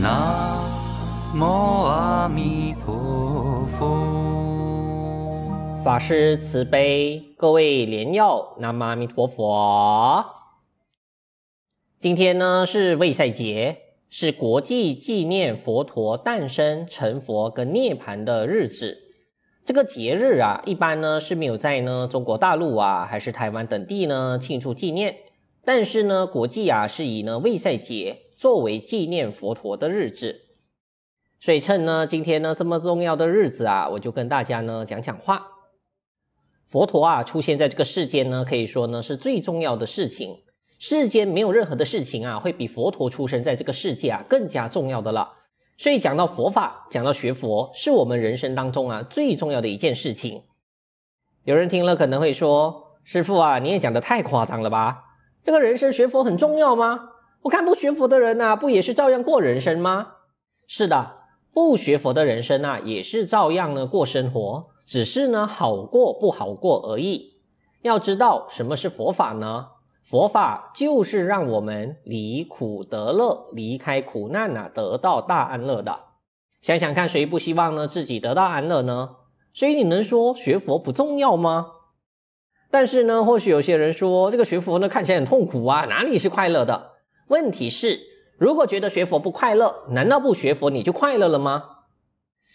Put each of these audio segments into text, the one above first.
南无阿弥陀佛，法师慈悲，各位莲友，南无阿弥陀佛。今天呢是卫赛节，是国际纪念佛陀诞生、成佛跟涅槃的日子。这个节日啊，一般呢是没有在呢中国大陆啊，还是台湾等地呢庆祝纪念。但是呢，国际啊是以呢未赛节作为纪念佛陀的日子，所以趁呢今天呢这么重要的日子啊，我就跟大家呢讲讲话。佛陀啊出现在这个世间呢，可以说呢是最重要的事情，世间没有任何的事情啊会比佛陀出生在这个世界啊更加重要的了。所以讲到佛法，讲到学佛，是我们人生当中啊最重要的一件事情。有人听了可能会说，师傅啊，你也讲的太夸张了吧？这个人生学佛很重要吗？我看不学佛的人呐，不也是照样过人生吗？是的，不学佛的人生呐，也是照样呢过生活，只是呢好过不好过而已。要知道什么是佛法呢？佛法就是让我们离苦得乐，离开苦难呐，得到大安乐的。想想看，谁不希望呢自己得到安乐呢？所以你能说学佛不重要吗？但是呢，或许有些人说，这个学佛呢看起来很痛苦啊，哪里是快乐的？问题是，如果觉得学佛不快乐，难道不学佛你就快乐了吗？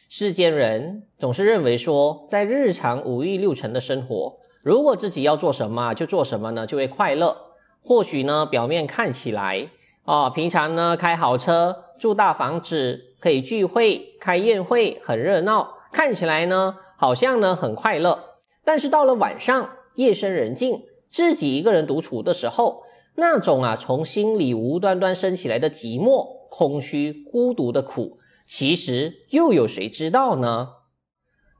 世间人总是认为说，在日常五欲六尘的生活，如果自己要做什么就做什么呢，就会快乐。或许呢，表面看起来，哦，平常呢开好车、住大房子，可以聚会、开宴会，很热闹，看起来呢好像呢很快乐，但是到了晚上。夜深人静，自己一个人独处的时候，那种啊，从心里无端端升起来的寂寞、空虚、孤独的苦，其实又有谁知道呢？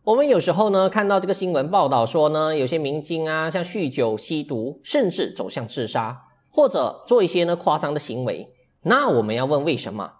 我们有时候呢，看到这个新闻报道说呢，有些明星啊，像酗酒、吸毒，甚至走向自杀，或者做一些呢夸张的行为，那我们要问为什么？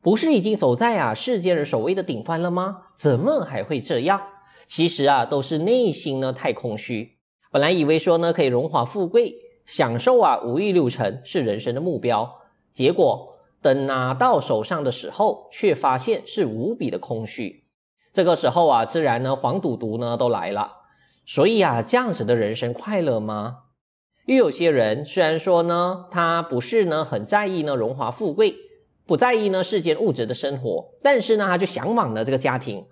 不是已经走在啊世间人所谓的顶端了吗？怎么还会这样？其实啊，都是内心呢太空虚。本来以为说呢，可以荣华富贵享受啊，五欲六尘是人生的目标。结果等拿到手上的时候，却发现是无比的空虚。这个时候啊，自然呢，黄赌毒呢都来了。所以啊，这样子的人生快乐吗？又有些人虽然说呢，他不是呢很在意呢荣华富贵，不在意呢世间物质的生活，但是呢，他就向往呢这个家庭。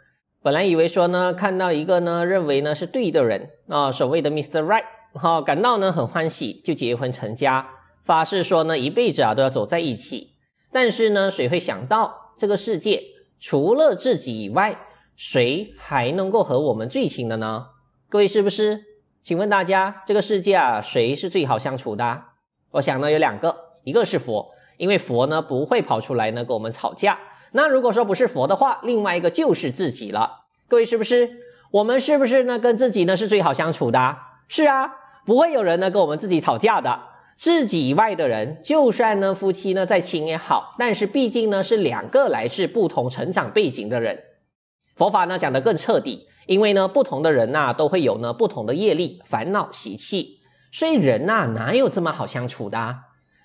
本来以为说呢，看到一个呢，认为呢是对的人啊，所谓的 Mr. Right，好感到呢很欢喜，就结婚成家，发誓说呢一辈子啊都要走在一起。但是呢，谁会想到这个世界除了自己以外，谁还能够和我们最亲的呢？各位是不是？请问大家，这个世界啊，谁是最好相处的？我想呢，有两个，一个是佛，因为佛呢不会跑出来呢跟我们吵架。那如果说不是佛的话，另外一个就是自己了。各位是不是？我们是不是呢？跟自己呢是最好相处的。是啊，不会有人呢跟我们自己吵架的。自己以外的人，就算呢夫妻呢再亲也好，但是毕竟呢是两个来自不同成长背景的人。佛法呢讲得更彻底，因为呢不同的人呐都会有呢不同的业力、烦恼、习气，所以人呐哪有这么好相处的？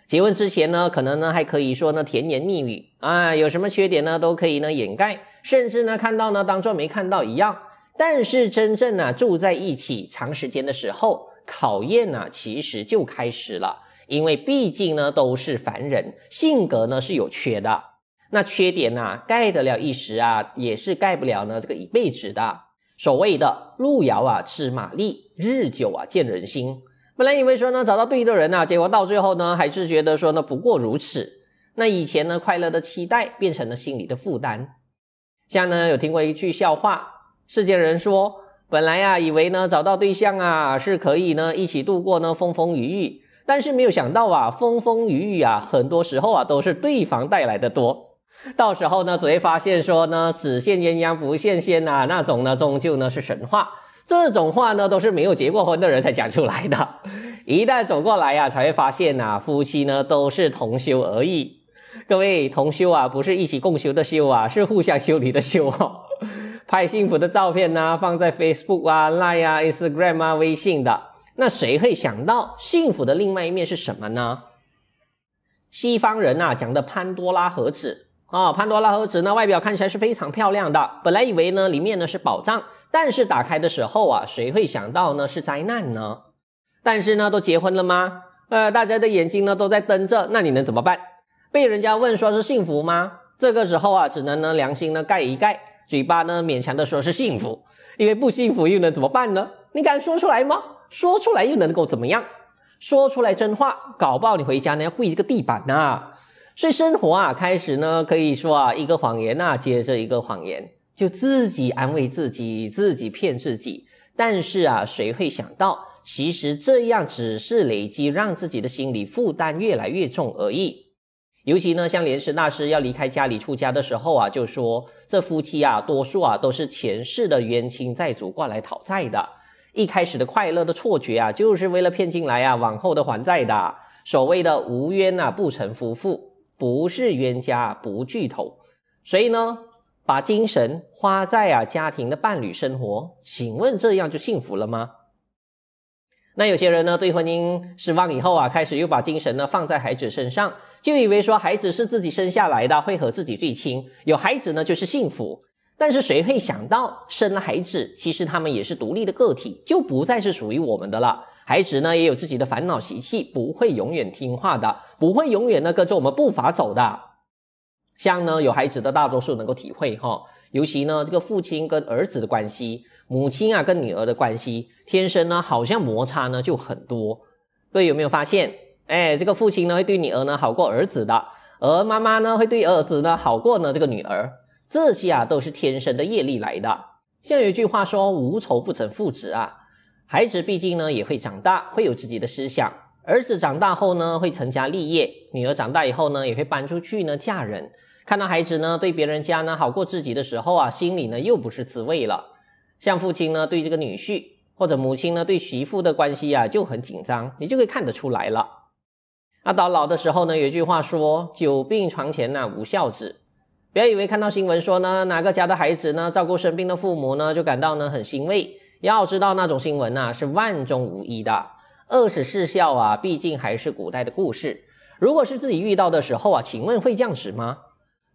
结婚之前呢，可能呢还可以说呢甜言蜜语啊，有什么缺点呢都可以呢掩盖，甚至呢看到呢当做没看到一样。但是真正呢住在一起长时间的时候，考验呢其实就开始了，因为毕竟呢都是凡人，性格呢是有缺的。那缺点呢盖得了一时啊，也是盖不了呢这个一辈子的。所谓的路遥啊知马力，日久啊见人心。本来以为说呢找到对的人啊，结果到最后呢还是觉得说呢不过如此。那以前呢快乐的期待变成了心理的负担。像呢有听过一句笑话，世间人说，本来呀以为呢找到对象啊是可以呢一起度过呢风风雨雨，但是没有想到啊风风雨雨啊很多时候啊都是对方带来的多。到时候呢只会发现说呢只羡鸳鸯不羡仙呐，那种呢终究呢是神话。这种话呢，都是没有结过婚的人才讲出来的。一旦走过来呀，才会发现呐，夫妻呢都是同修而已。各位同修啊，不是一起共修的修啊，是互相修理的修哦。拍幸福的照片啊，放在 Facebook 啊、Line 啊、Instagram、啊、微信的，那谁会想到幸福的另外一面是什么呢？西方人呐讲的潘多拉盒子。啊，潘多拉盒子呢，外表看起来是非常漂亮的。本来以为呢，里面呢是宝藏，但是打开的时候啊，谁会想到呢是灾难呢？但是呢，都结婚了吗？呃，大家的眼睛呢都在瞪着，那你能怎么办？被人家问说是幸福吗？这个时候啊，只能呢良心呢盖一盖，嘴巴呢勉强的说是幸福，因为不幸福又能怎么办呢？你敢说出来吗？说出来又能够怎么样？说出来真话，搞不好你回家呢要跪这个地板呐。所以生活啊，开始呢，可以说啊，一个谎言呐，接着一个谎言，就自己安慰自己，自己骗自己。但是啊，谁会想到，其实这样只是累积，让自己的心理负担越来越重而已。尤其呢，像莲师大师要离开家里出家的时候啊，就说这夫妻啊，多数啊都是前世的冤亲债主过来讨债的。一开始的快乐的错觉啊，就是为了骗进来啊，往后的还债的。所谓的无冤呐，不成夫妇。不是冤家不聚头，所以呢，把精神花在啊家庭的伴侣生活，请问这样就幸福了吗？那有些人呢，对婚姻失望以后啊，开始又把精神呢放在孩子身上，就以为说孩子是自己生下来的，会和自己最亲，有孩子呢就是幸福。但是谁会想到，生了孩子，其实他们也是独立的个体，就不再是属于我们的了。孩子呢也有自己的烦恼习气，不会永远听话的。不会永远那个着我们步伐走的，像呢有孩子的大多数能够体会哈，尤其呢这个父亲跟儿子的关系，母亲啊跟女儿的关系，天生呢好像摩擦呢就很多。各位有没有发现？哎，这个父亲呢会对女儿呢好过儿子的，而妈妈呢会对儿子呢好过呢这个女儿，这些啊都是天生的业力来的。像有一句话说“无仇不成父子”啊，孩子毕竟呢也会长大，会有自己的思想。儿子长大后呢，会成家立业；女儿长大以后呢，也会搬出去呢嫁人。看到孩子呢对别人家呢好过自己的时候啊，心里呢又不是滋味了。像父亲呢对这个女婿，或者母亲呢对媳妇的关系啊就很紧张，你就可以看得出来了。啊，到老的时候呢，有句话说：“久病床前哪无孝子。”不要以为看到新闻说呢哪个家的孩子呢照顾生病的父母呢，就感到呢很欣慰。要知道那种新闻呐，是万中无一的。二十四孝啊，毕竟还是古代的故事。如果是自己遇到的时候啊，请问会降子吗？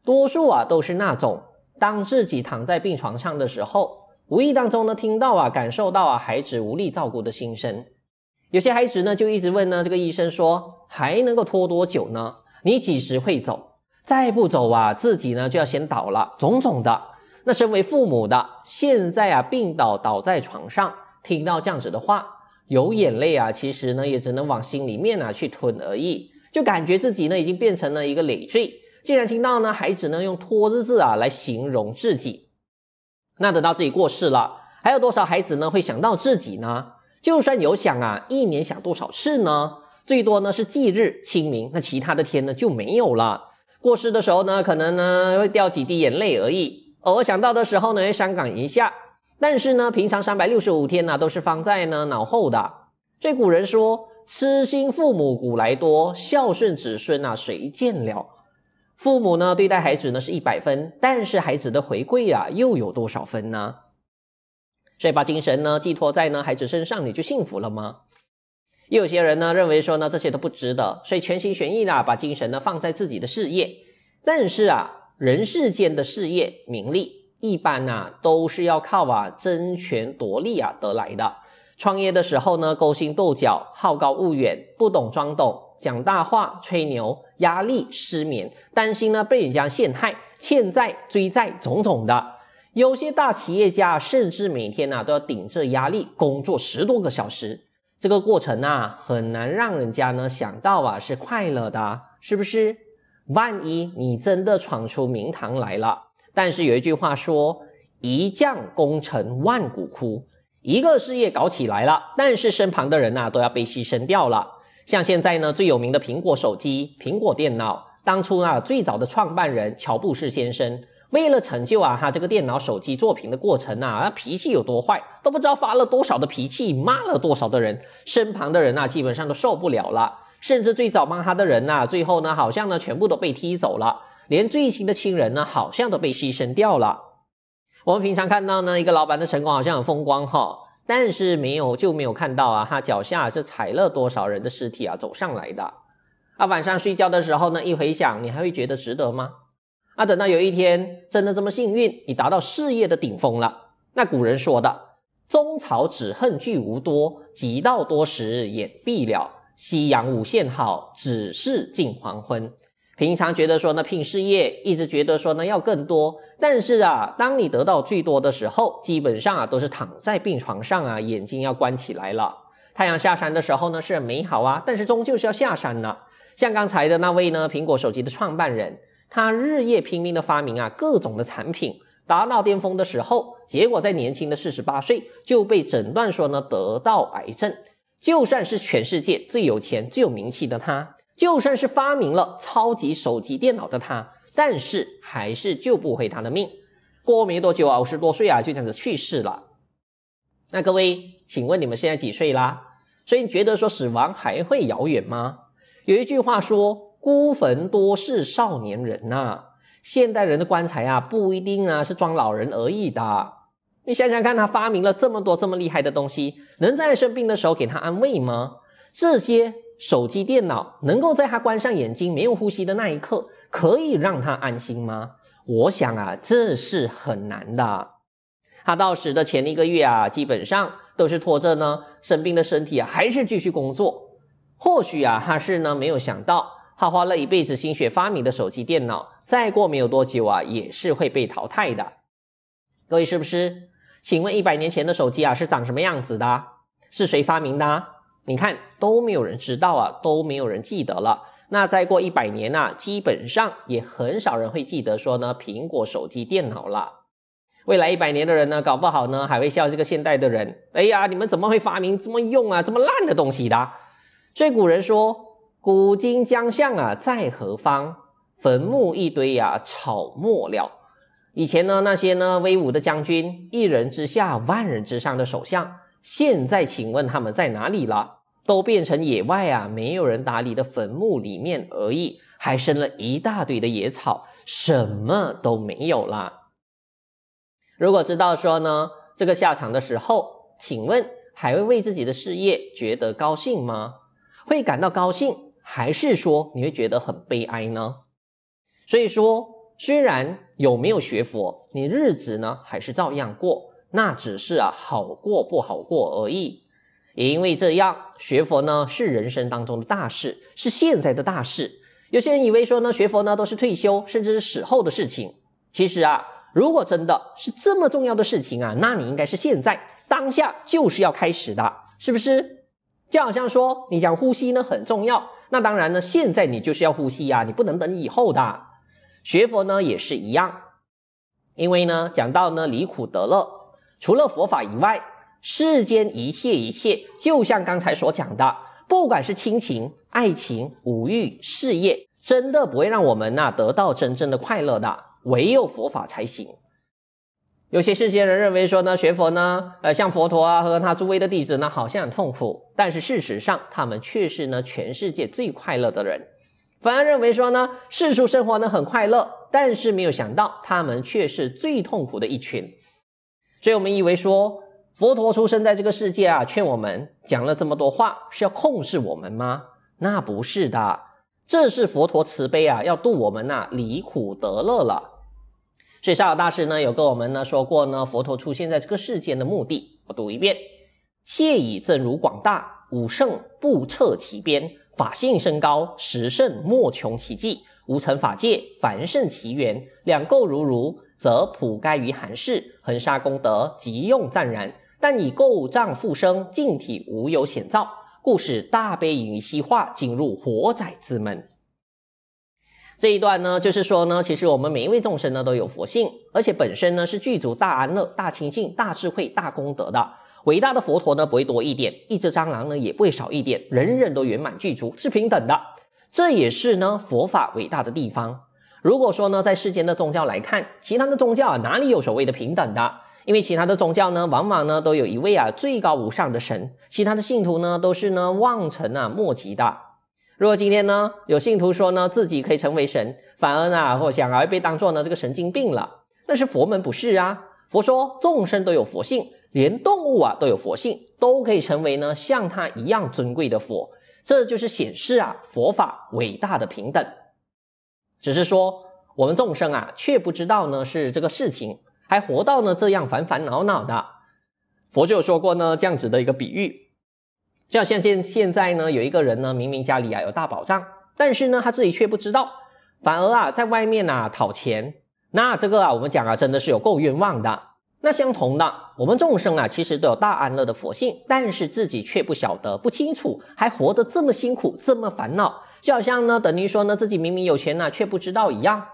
多数啊都是那种，当自己躺在病床上的时候，无意当中呢听到啊感受到啊孩子无力照顾的心声。有些孩子呢就一直问呢，这个医生说还能够拖多久呢？你几时会走？再不走啊，自己呢就要先倒了，种种的。那身为父母的，现在啊病倒倒在床上，听到这样子的话。有眼泪啊，其实呢也只能往心里面啊去吞而已，就感觉自己呢已经变成了一个累赘，竟然听到呢孩子呢用拖日字啊来形容自己，那等到自己过世了，还有多少孩子呢会想到自己呢？就算有想啊，一年想多少次呢？最多呢是忌日、清明，那其他的天呢就没有了。过世的时候呢，可能呢会掉几滴眼泪而已，偶尔想到的时候呢，会伤感一下。但是呢，平常三百六十五天呢，都是放在呢脑后的。这古人说：“痴心父母古来多，孝顺子孙啊，谁见了？”父母呢，对待孩子呢是一百分，但是孩子的回馈啊，又有多少分呢？所以把精神呢寄托在呢孩子身上，你就幸福了吗？又有些人呢认为说呢，这些都不值得，所以全心全意的把精神呢放在自己的事业。但是啊，人世间的事业名利。一般呢都是要靠啊争权夺利啊得来的。创业的时候呢勾心斗角，好高骛远，不懂装懂，讲大话，吹牛，压力，失眠，担心呢被人家陷害，欠债追债，种种的。有些大企业家甚至每天呢都要顶着压力工作十多个小时。这个过程呢很难让人家呢想到啊是快乐的，是不是？万一你真的闯出名堂来了？但是有一句话说：“一将功成万骨枯”，一个事业搞起来了，但是身旁的人呐都要被牺牲掉了。像现在呢，最有名的苹果手机、苹果电脑，当初呢最早的创办人乔布斯先生，为了成就啊哈这个电脑、手机作品的过程呐，他脾气有多坏，都不知道发了多少的脾气，骂了多少的人，身旁的人呐基本上都受不了了，甚至最早骂他的人呐，最后呢好像呢全部都被踢走了。连最亲的亲人呢，好像都被牺牲掉了。我们平常看到呢，一个老板的成功好像很风光哈，但是没有就没有看到啊，他脚下是踩了多少人的尸体啊走上来的。啊，晚上睡觉的时候呢，一回想，你还会觉得值得吗？啊，等到有一天真的这么幸运，你达到事业的顶峰了，那古人说的“中草只恨聚无多，急到多时眼闭了。夕阳无限好，只是近黄昏。”平常觉得说呢拼事业，一直觉得说呢要更多，但是啊，当你得到最多的时候，基本上啊都是躺在病床上啊，眼睛要关起来了。太阳下山的时候呢是很美好啊，但是终究是要下山了。像刚才的那位呢，苹果手机的创办人，他日夜拼命的发明啊各种的产品，达到巅峰的时候，结果在年轻的四十八岁就被诊断说呢得到癌症。就算是全世界最有钱最有名气的他。就算是发明了超级手机电脑的他，但是还是救不回他的命。过没多久啊，五十多岁啊，就这样子去世了。那各位，请问你们现在几岁啦？所以你觉得说死亡还会遥远吗？有一句话说：“孤坟多是少年人呐。”现代人的棺材啊，不一定啊是装老人而已的。你想想看，他发明了这么多这么厉害的东西，能在生病的时候给他安慰吗？这些。手机、电脑能够在他关上眼睛、没有呼吸的那一刻，可以让他安心吗？我想啊，这是很难的。他到死的前一个月啊，基本上都是拖着呢生病的身体啊，还是继续工作。或许啊，他是呢没有想到，他花了一辈子心血发明的手机、电脑，再过没有多久啊，也是会被淘汰的。各位是不是？请问一百年前的手机啊，是长什么样子的？是谁发明的？你看都没有人知道啊，都没有人记得了。那再过一百年呢，基本上也很少人会记得说呢，苹果手机、电脑了。未来一百年的人呢，搞不好呢还会笑这个现代的人。哎呀，你们怎么会发明这么用啊，这么烂的东西的？所以古人说，古今将相啊，在何方？坟墓一堆呀，草没了。以前呢，那些呢威武的将军，一人之下，万人之上的首相。现在请问他们在哪里了？都变成野外啊，没有人打理的坟墓里面而已，还生了一大堆的野草，什么都没有了。如果知道说呢这个下场的时候，请问还会为自己的事业觉得高兴吗？会感到高兴，还是说你会觉得很悲哀呢？所以说，虽然有没有学佛，你日子呢还是照样过。那只是啊，好过不好过而已。也因为这样，学佛呢是人生当中的大事，是现在的大事。有些人以为说呢，学佛呢都是退休甚至是死后的事情。其实啊，如果真的是这么重要的事情啊，那你应该是现在当下就是要开始的，是不是？就好像说你讲呼吸呢很重要，那当然呢，现在你就是要呼吸呀，你不能等以后的。学佛呢也是一样，因为呢讲到呢离苦得乐。除了佛法以外，世间一切一切，就像刚才所讲的，不管是亲情、爱情、五欲、事业，真的不会让我们呐得到真正的快乐的。唯有佛法才行。有些世间人认为说呢，学佛呢，呃，像佛陀啊和他诸位的弟子，呢，好像很痛苦，但是事实上他们却是呢全世界最快乐的人。反而认为说呢，世俗生活呢很快乐，但是没有想到他们却是最痛苦的一群。所以我们以为说佛陀出生在这个世界啊，劝我们讲了这么多话，是要控制我们吗？那不是的，这是佛陀慈悲啊，要度我们呢离苦得乐了。所以沙老大师呢有跟我们呢说过呢，佛陀出现在这个世界的目的，我读一遍：窃以正如广大，五圣不测其边；法性升高，十圣莫穷其际；无成法界，凡圣其缘；两垢如如，则普该于寒室。恒沙功德即用暂然，但以垢障复生净体，无有显造，故使大悲云西化，进入火宅之门。这一段呢，就是说呢，其实我们每一位众生呢，都有佛性，而且本身呢，是具足大安乐、大清净、大智慧、大功德的。伟大的佛陀呢，不会多一点；一只蟑螂呢，也不会少一点。人人都圆满具足，是平等的。这也是呢，佛法伟大的地方。如果说呢，在世间的宗教来看，其他的宗教啊，哪里有所谓的平等的？因为其他的宗教呢，往往呢都有一位啊最高无上的神，其他的信徒呢都是呢望尘啊莫及的。如果今天呢有信徒说呢自己可以成为神，反而呢或想而被当作呢这个神经病了。但是佛门不是啊，佛说众生都有佛性，连动物啊都有佛性，都可以成为呢像他一样尊贵的佛。这就是显示啊佛法伟大的平等。只是说，我们众生啊，却不知道呢是这个事情，还活到呢这样烦烦恼恼的。佛就有说过呢这样子的一个比喻，就好像现现在呢有一个人呢，明明家里啊有大宝藏，但是呢他自己却不知道，反而啊在外面呐讨钱。那这个啊我们讲啊真的是有够冤枉的。那相同的，我们众生啊其实都有大安乐的佛性，但是自己却不晓得不清楚，还活得这么辛苦，这么烦恼。就好像呢，等于说呢，自己明明有钱呢，却不知道一样。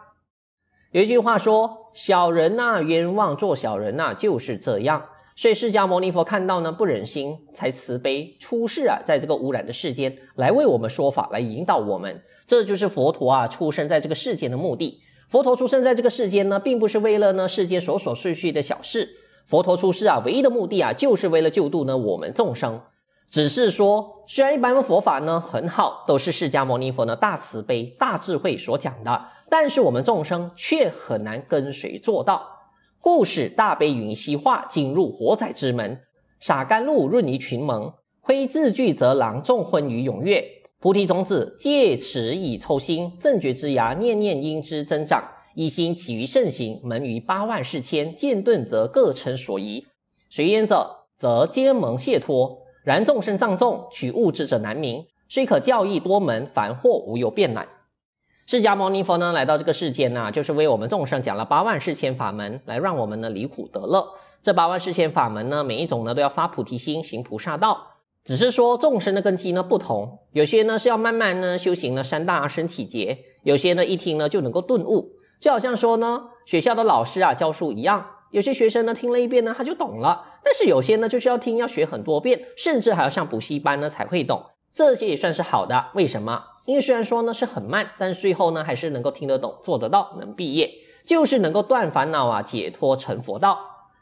有一句话说：“小人呐，冤枉做小人呐，就是这样。”所以释迦牟尼佛看到呢，不忍心，才慈悲出世啊，在这个污染的世间来为我们说法，来引导我们。这就是佛陀啊，出生在这个世间的目的。佛陀出生在这个世间呢，并不是为了呢，世间琐琐碎碎的小事。佛陀出世啊，唯一的目的啊，就是为了救度呢，我们众生。只是说，虽然一般的佛法呢很好，都是释迦牟尼佛呢大慈悲、大智慧所讲的，但是我们众生却很难跟随做到。故使大悲云溪化，进入火子之门，洒甘露润于群蒙。挥智句则囊众昏于踊跃，菩提种子借此以抽心，正觉之芽念念因之增长。一心起于圣行，门于八万四千，见顿则各成所宜。随缘者，则皆蒙谢脱。然众生藏众，取物质者难明。虽可教义多门，凡惑无有变乃。释迦牟尼佛呢来到这个世间呢，就是为我们众生讲了八万四千法门，来让我们呢离苦得乐。这八万四千法门呢，每一种呢都要发菩提心，行菩萨道。只是说众生的根基呢不同，有些呢是要慢慢呢修行呢三大生起劫，有些呢一听呢就能够顿悟。就好像说呢学校的老师啊教书一样，有些学生呢听了一遍呢他就懂了。但是有些呢，就是要听要学很多遍，甚至还要上补习班呢才会懂。这些也算是好的，为什么？因为虽然说呢是很慢，但是最后呢还是能够听得懂、做得到、能毕业，就是能够断烦恼啊，解脱成佛道。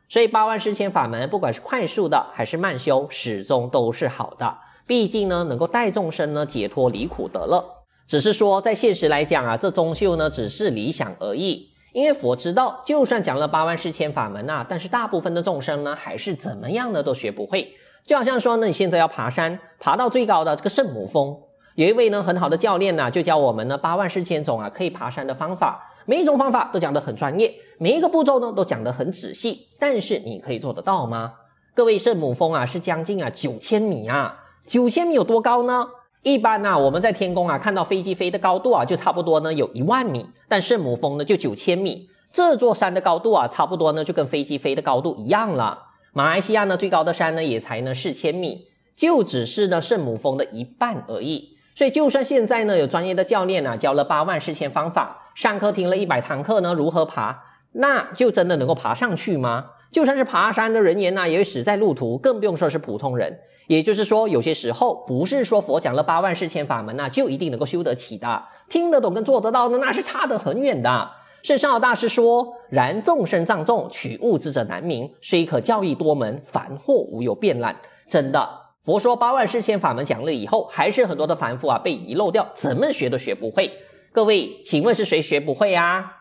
所以八万四千法门，不管是快速的还是慢修，始终都是好的。毕竟呢，能够带众生呢解脱离苦得乐。只是说在现实来讲啊，这中秀呢只是理想而已。因为佛知道，就算讲了八万四千法门呐，但是大部分的众生呢，还是怎么样呢，都学不会。就好像说呢，你现在要爬山，爬到最高的这个圣母峰，有一位呢很好的教练呢，就教我们呢八万四千种啊可以爬山的方法，每一种方法都讲得很专业，每一个步骤呢都讲得很仔细。但是你可以做得到吗？各位圣母峰啊，是将近啊九千米啊，九千米有多高呢？一般呢，我们在天空啊看到飞机飞的高度啊，就差不多呢有一万米，但圣母峰呢就九千米，这座山的高度啊，差不多呢就跟飞机飞的高度一样了。马来西亚呢最高的山呢也才呢四千米，就只是呢圣母峰的一半而已。所以，就算现在呢有专业的教练呢，教了八万四千方法，上课听了一百堂课呢如何爬，那就真的能够爬上去吗？就算是爬山的人员呢，也会死在路途，更不用说是普通人。也就是说，有些时候不是说佛讲了八万四千法门呐，就一定能够修得起的，听得懂跟做得到的，那是差得很远的。是上大师说：“然众生藏众，取物之者难明，虽可教义多门，凡惑无有变染。”真的，佛说八万四千法门讲了以后，还是很多的凡夫啊被遗漏掉，怎么学都学不会。各位，请问是谁学不会啊？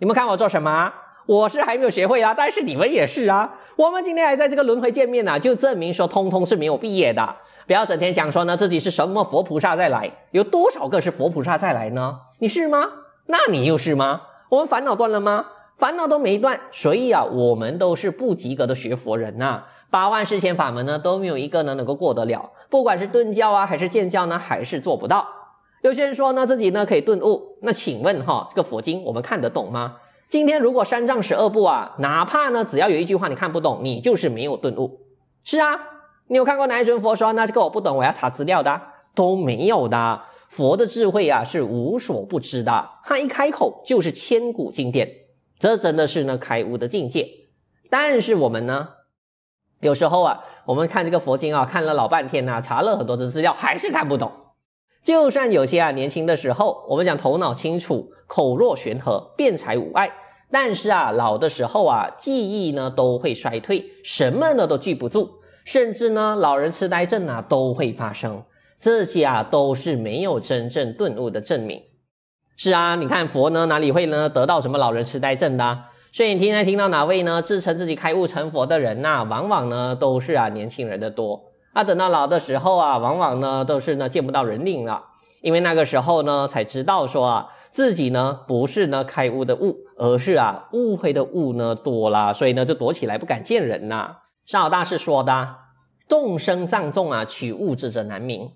你们看我做什么？我是还没有学会啊，但是你们也是啊。我们今天还在这个轮回见面呢，就证明说通通是没有毕业的。不要整天讲说呢自己是什么佛菩萨再来，有多少个是佛菩萨再来呢？你是吗？那你又是吗？我们烦恼断了吗？烦恼都没断，所以啊，我们都是不及格的学佛人呐。八万四千法门呢都没有一个呢能够过得了，不管是顿教啊还是建教呢，还是做不到。有些人说呢自己呢可以顿悟，那请问哈这个佛经我们看得懂吗？今天如果三藏十二部啊，哪怕呢只要有一句话你看不懂，你就是没有顿悟。是啊，你有看过哪一尊佛说？那这个我不懂，我要查资料的，都没有的。佛的智慧啊是无所不知的，他一开口就是千古经典，这真的是呢开悟的境界。但是我们呢，有时候啊，我们看这个佛经啊，看了老半天啊，查了很多的资料还是看不懂。就算有些啊年轻的时候，我们讲头脑清楚。口若悬河，辩才无碍，但是啊，老的时候啊，记忆呢都会衰退，什么呢都记不住，甚至呢老人痴呆症啊都会发生，这些啊都是没有真正顿悟的证明。是啊，你看佛呢哪里会呢得到什么老人痴呆症的？所以你天天听到哪位呢自称自己开悟成佛的人呐，往往呢都是啊年轻人的多，啊等到老的时候啊，往往呢都是呢见不到人影了。因为那个时候呢，才知道说啊，自己呢不是呢开悟的悟，而是啊误会的悟呢多了，所以呢就躲起来不敢见人呐。少大师说的，众生障重啊，取物质者难明，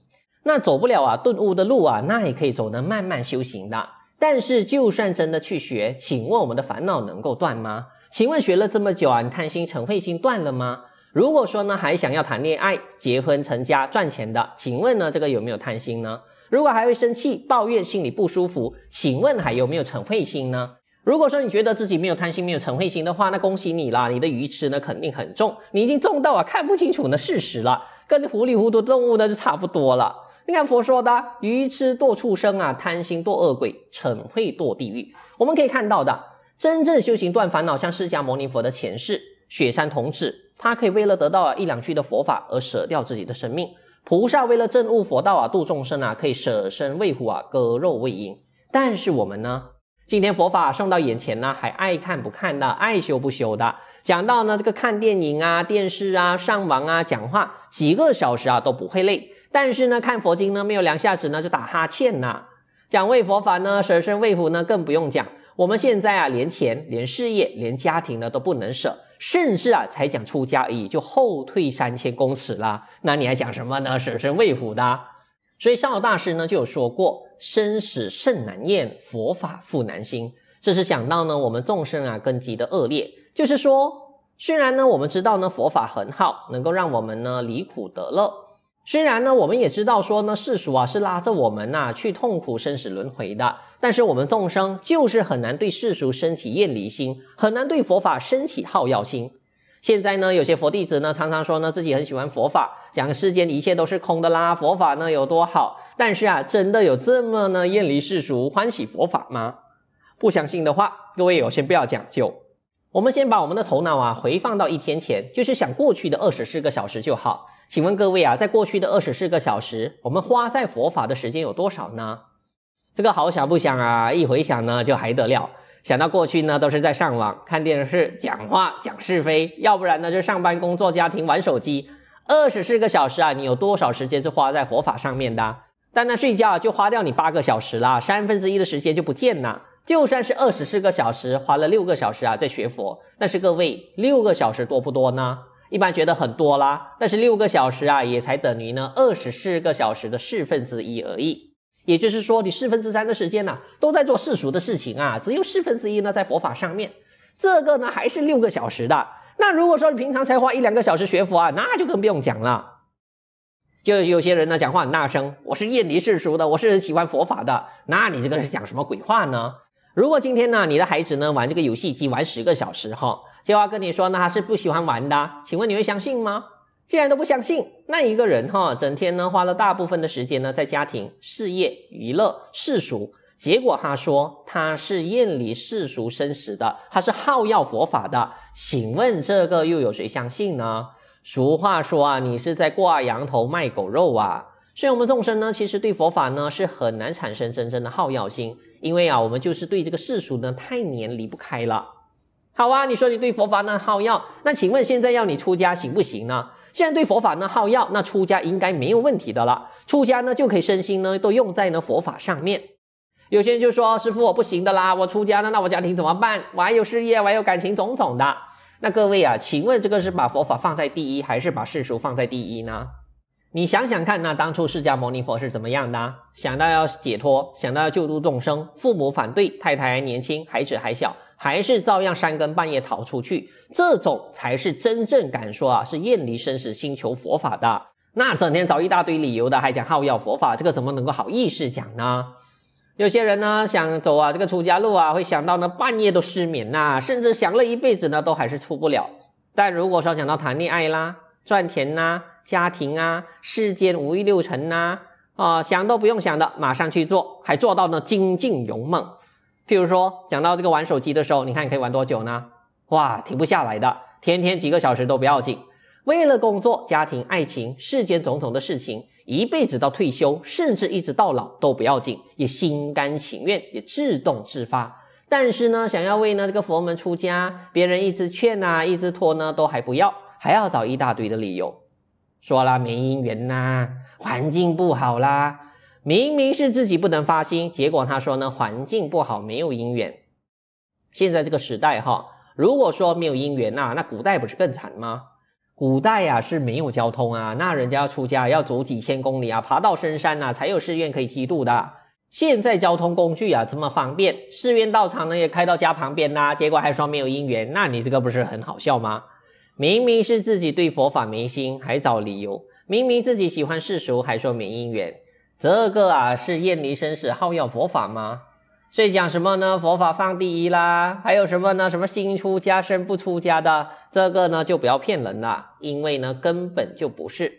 那走不了啊顿悟的路啊，那也可以走呢慢慢修行的。但是就算真的去学，请问我们的烦恼能够断吗？请问学了这么久啊，你贪心、成恚心断了吗？如果说呢还想要谈恋爱、结婚成家、赚钱的，请问呢这个有没有贪心呢？如果还会生气、抱怨、心里不舒服，请问还有没有成慧心呢？如果说你觉得自己没有贪心、没有成慧心的话，那恭喜你啦，你的愚痴呢肯定很重，你已经重到啊看不清楚那事实了，跟糊里糊涂动物呢就差不多了。你看佛说的，愚痴堕畜生啊，贪心堕恶鬼，嗔恚堕地狱。我们可以看到的，真正修行断烦恼，像释迦牟尼佛的前世雪山童子，他可以为了得到啊一两句的佛法而舍掉自己的生命。菩萨为了证悟佛道啊，度众生啊，可以舍身为虎啊，割肉喂鹰。但是我们呢，今天佛法送到眼前呢，还爱看不看的，爱修不修的。讲到呢，这个看电影啊、电视啊、上网啊、讲话几个小时啊都不会累。但是呢，看佛经呢，没有两下子呢就打哈欠呐。讲为佛法呢，舍身为虎呢更不用讲。我们现在啊，连钱、连事业、连家庭呢都不能舍。甚至啊，才讲出家而已，就后退三千公尺啦。那你还讲什么呢？舍身未虎的。所以上老大师呢就有说过：生死甚难厌，佛法复难兴。这是想到呢我们众生啊根基的恶劣。就是说，虽然呢我们知道呢佛法很好，能够让我们呢离苦得乐。虽然呢我们也知道说呢世俗啊是拉着我们呐去痛苦生死轮回的。但是我们众生就是很难对世俗升起厌离心，很难对佛法升起好药心。现在呢，有些佛弟子呢常常说呢自己很喜欢佛法，讲世间一切都是空的啦，佛法呢有多好。但是啊，真的有这么呢厌离世俗、欢喜佛法吗？不相信的话，各位有先不要讲究，我们先把我们的头脑啊回放到一天前，就是想过去的二十四个小时就好。请问各位啊，在过去的二十四个小时，我们花在佛法的时间有多少呢？这个好想不想啊？一回想呢，就还得了。想到过去呢，都是在上网、看电视、讲话、讲是非；要不然呢，就上班、工作、家庭、玩手机。二十四个小时啊，你有多少时间是花在佛法上面的？单单睡觉就花掉你八个小时啦，三分之一的时间就不见了。就算是二十四个小时花了六个小时啊，在学佛，但是各位，六个小时多不多呢？一般觉得很多啦。但是六个小时啊，也才等于呢二十四个小时的四分之一而已。也就是说，你四分之三的时间呢，都在做世俗的事情啊，只有四分之一呢在佛法上面。这个呢还是六个小时的。那如果说你平常才花一两个小时学佛啊，那就更不用讲了。就有些人呢讲话很大声，我是厌离世俗的，我是喜欢佛法的，那你这个是讲什么鬼话呢？如果今天呢你的孩子呢玩这个游戏机玩十个小时，哈，就要跟你说呢他是不喜欢玩的，请问你会相信吗？既然都不相信，那一个人哈，整天呢花了大部分的时间呢在家庭、事业、娱乐、世俗，结果他说他是厌离世俗生死的，他是好要佛法的。请问这个又有谁相信呢？俗话说啊，你是在挂羊头卖狗肉啊。所以我们众生呢，其实对佛法呢是很难产生真正的好要心，因为啊，我们就是对这个世俗呢太黏，离不开了。好啊，你说你对佛法那好要，那请问现在要你出家行不行呢？既然对佛法呢好药，那出家应该没有问题的了。出家呢就可以身心呢都用在呢佛法上面。有些人就说：“师傅，我不行的啦，我出家了，那我家庭怎么办？我还有事业，我还有感情，种种的。”那各位啊，请问这个是把佛法放在第一，还是把世俗放在第一呢？你想想看，那当初释迦牟尼佛是怎么样的？想到要解脱，想到要救度众生，父母反对，太太还年轻，孩子还小。还是照样三更半夜逃出去，这种才是真正敢说啊是厌离生死心求佛法的。那整天找一大堆理由的，还讲好要佛法，这个怎么能够好意思讲呢？有些人呢想走啊这个出家路啊，会想到呢半夜都失眠呐，甚至想了一辈子呢都还是出不了。但如果说想到谈恋爱啦、赚钱啦、家庭啊、世间五欲六尘呐啊，想都不用想的，马上去做，还做到呢精进勇猛。譬如说，讲到这个玩手机的时候，你看可以玩多久呢？哇，停不下来的，天天几个小时都不要紧。为了工作、家庭、爱情、世间种种的事情，一辈子到退休，甚至一直到老都不要紧，也心甘情愿，也自动自发。但是呢，想要为呢这个佛门出家，别人一直劝啊，一直拖呢，都还不要，还要找一大堆的理由，说啦没姻缘呐，环境不好啦。明明是自己不能发心，结果他说呢，环境不好，没有姻缘。现在这个时代哈，如果说没有姻缘呐，那古代不是更惨吗？古代呀是没有交通啊，那人家要出家要走几千公里啊，爬到深山呐才有寺院可以剃度的。现在交通工具啊这么方便，寺院道场呢也开到家旁边啦，结果还说没有姻缘，那你这个不是很好笑吗？明明是自己对佛法没心，还找理由；明明自己喜欢世俗，还说没姻缘。这个啊是厌离生死好要佛法吗？所以讲什么呢？佛法放第一啦，还有什么呢？什么新出家、生不出家的这个呢，就不要骗人了，因为呢根本就不是。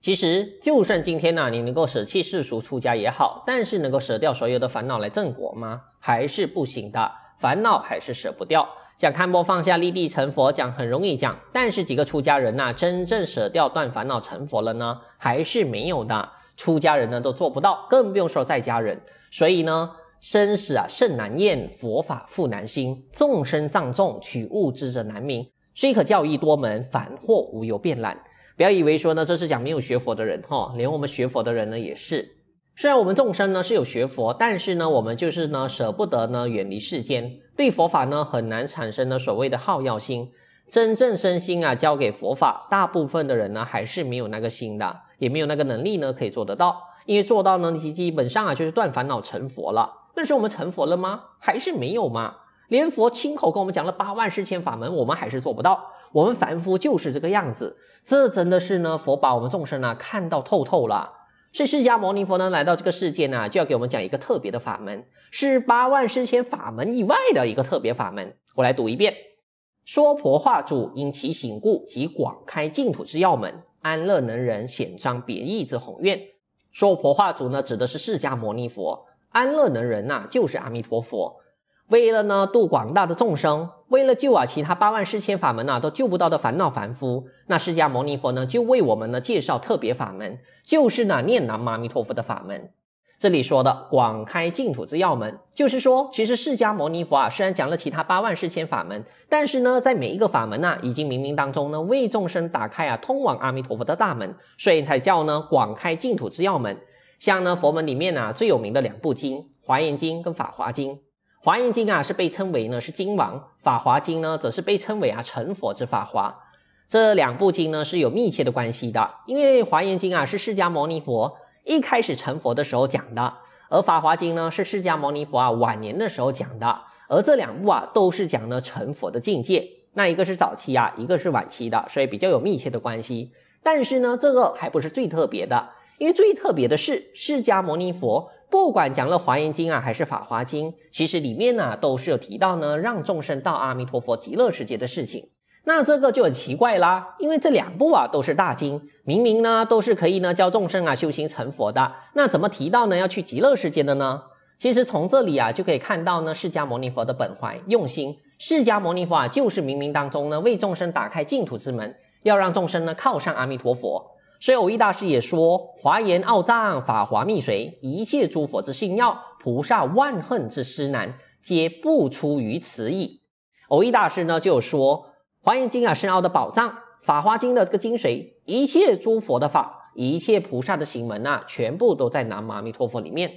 其实就算今天呢，你能够舍弃世俗出家也好，但是能够舍掉所有的烦恼来证果吗？还是不行的，烦恼还是舍不掉。想看破放下立地成佛讲很容易讲，但是几个出家人呐，真正舍掉断烦恼成佛了呢，还是没有的。出家人呢都做不到，更不用说在家人。所以呢，生死啊甚难厌，佛法复难兴。众生藏众，取物之者难明。虽可教义多门，反或无由变懒。不要以为说呢，这是讲没有学佛的人哈，连我们学佛的人呢也是。虽然我们众生呢是有学佛，但是呢，我们就是呢舍不得呢远离世间，对佛法呢很难产生呢所谓的好药心。真正身心啊交给佛法，大部分的人呢还是没有那个心的。也没有那个能力呢，可以做得到，因为做到呢，你基本上啊就是断烦恼成佛了。但是我们成佛了吗？还是没有吗？连佛亲口跟我们讲了八万四千法门，我们还是做不到。我们凡夫就是这个样子。这真的是呢，佛把我们众生呢看到透透了。是释迦牟尼佛呢来到这个世界呢，就要给我们讲一个特别的法门，是八万四千法门以外的一个特别法门。我来读一遍：说婆化主因其醒故，即广开净土之要门。安乐能人显彰别意之宏愿，说婆化主呢，指的是释迦牟尼佛。安乐能人呐，就是阿弥陀佛。为了呢度广大的众生，为了救啊其他八万四千法门呐，都救不到的烦恼凡夫，那释迦牟尼佛呢就为我们呢介绍特别法门，就是呢念南无阿弥陀佛的法门。这里说的“广开净土之要门”，就是说，其实释迦牟尼佛啊，虽然讲了其他八万四千法门，但是呢，在每一个法门呐已经冥冥当中呢，为众生打开啊，通往阿弥陀佛的大门，所以才叫呢“广开净土之要门”。像呢，佛门里面啊，最有名的两部经，《华严经》跟《法华经》。《华严经》啊，是被称为呢是经王，《法华经》呢，则是被称为啊成佛之法华。这两部经呢，是有密切的关系的，因为《华严经》啊，是释迦牟尼佛。一开始成佛的时候讲的，而法华经呢是释迦牟尼佛啊晚年的时候讲的，而这两部啊都是讲呢成佛的境界，那一个是早期啊，一个是晚期的，所以比较有密切的关系。但是呢，这个还不是最特别的，因为最特别的是释迦牟尼佛不管讲了华严经啊还是法华经，其实里面呢都是有提到呢让众生到阿弥陀佛极乐世界的事情。那这个就很奇怪啦，因为这两部啊都是大经，明明呢都是可以呢教众生啊修行成佛的，那怎么提到呢要去极乐世界的呢？其实从这里啊就可以看到呢释迦牟尼佛的本怀用心。释迦牟尼佛啊就是冥冥当中呢为众生打开净土之门，要让众生呢靠上阿弥陀佛。所以偶益大师也说，《华严奥藏》《法华密髓》，一切诸佛之信要，菩萨万恨之师难，皆不出于此意。偶益大师呢就说。《华严经》啊，深奥的宝藏，《法华经》的这个精髓，一切诸佛的法，一切菩萨的行门啊，全部都在南无阿弥陀佛里面。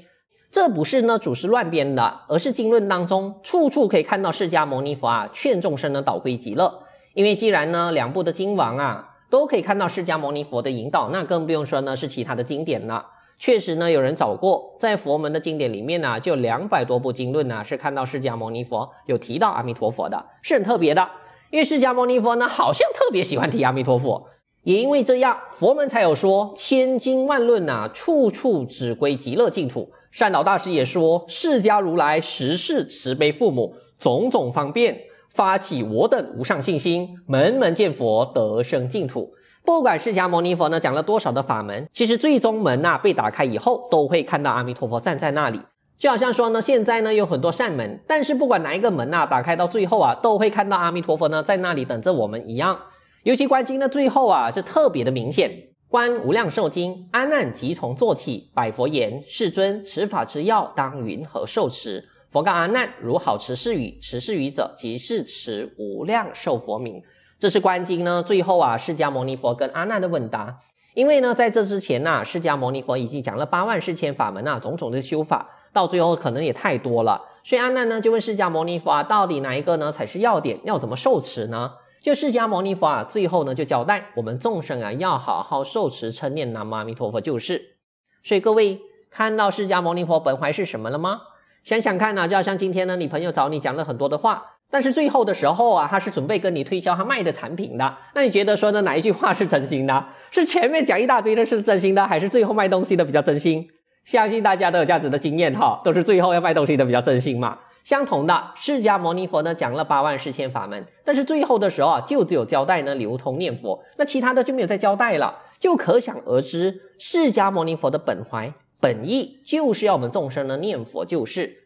这不是呢，祖师乱编的，而是经论当中处处可以看到释迦牟尼佛啊，劝众生呢，倒归极乐。因为既然呢，两部的经王啊，都可以看到释迦牟尼佛的引导，那更不用说呢，是其他的经典了。确实呢，有人找过，在佛门的经典里面呢，就两百多部经论呢，是看到释迦牟尼佛有提到阿弥陀佛的，是很特别的。因为释迦牟尼佛呢，好像特别喜欢提阿弥陀佛，也因为这样，佛门才有说千经万论呐，处处只归极乐净土。善导大师也说，释迦如来十世慈悲父母，种种方便发起我等无上信心，门门见佛得生净土。不管释迦牟尼佛呢讲了多少的法门，其实最终门呐被打开以后，都会看到阿弥陀佛站在那里。就好像说呢，现在呢有很多扇门，但是不管哪一个门呐，打开到最后啊，都会看到阿弥陀佛呢在那里等着我们一样。尤其观经的最后啊是特别的明显。观无量寿经，阿难即从坐起，百佛言：“世尊，持法之要，当云何受持？”佛告阿难：“如好持是语，持是语者，即是持无量寿佛名。”这是观经呢最后啊，释迦牟尼佛跟阿难的问答。因为呢，在这之前呐，释迦牟尼佛已经讲了八万四千法门呐，种种的修法。到最后可能也太多了，所以阿难呢就问释迦牟尼佛啊，到底哪一个呢才是要点，要怎么受持呢？就释迦牟尼佛啊最后呢就交代我们众生啊要好好受持称念南无阿弥陀佛就是。所以各位看到释迦牟尼佛本怀是什么了吗？想想看呢，就好像今天呢你朋友找你讲了很多的话，但是最后的时候啊他是准备跟你推销他卖的产品的，那你觉得说的哪一句话是真心的？是前面讲一大堆的是真心的，还是最后卖东西的比较真心？相信大家都有这样子的经验哈，都是最后要卖东西的比较真心嘛。相同的，释迦牟尼佛呢讲了八万四千法门，但是最后的时候啊，就只有交代呢流通念佛，那其他的就没有再交代了，就可想而知，释迦牟尼佛的本怀本意就是要我们众生呢念佛救世。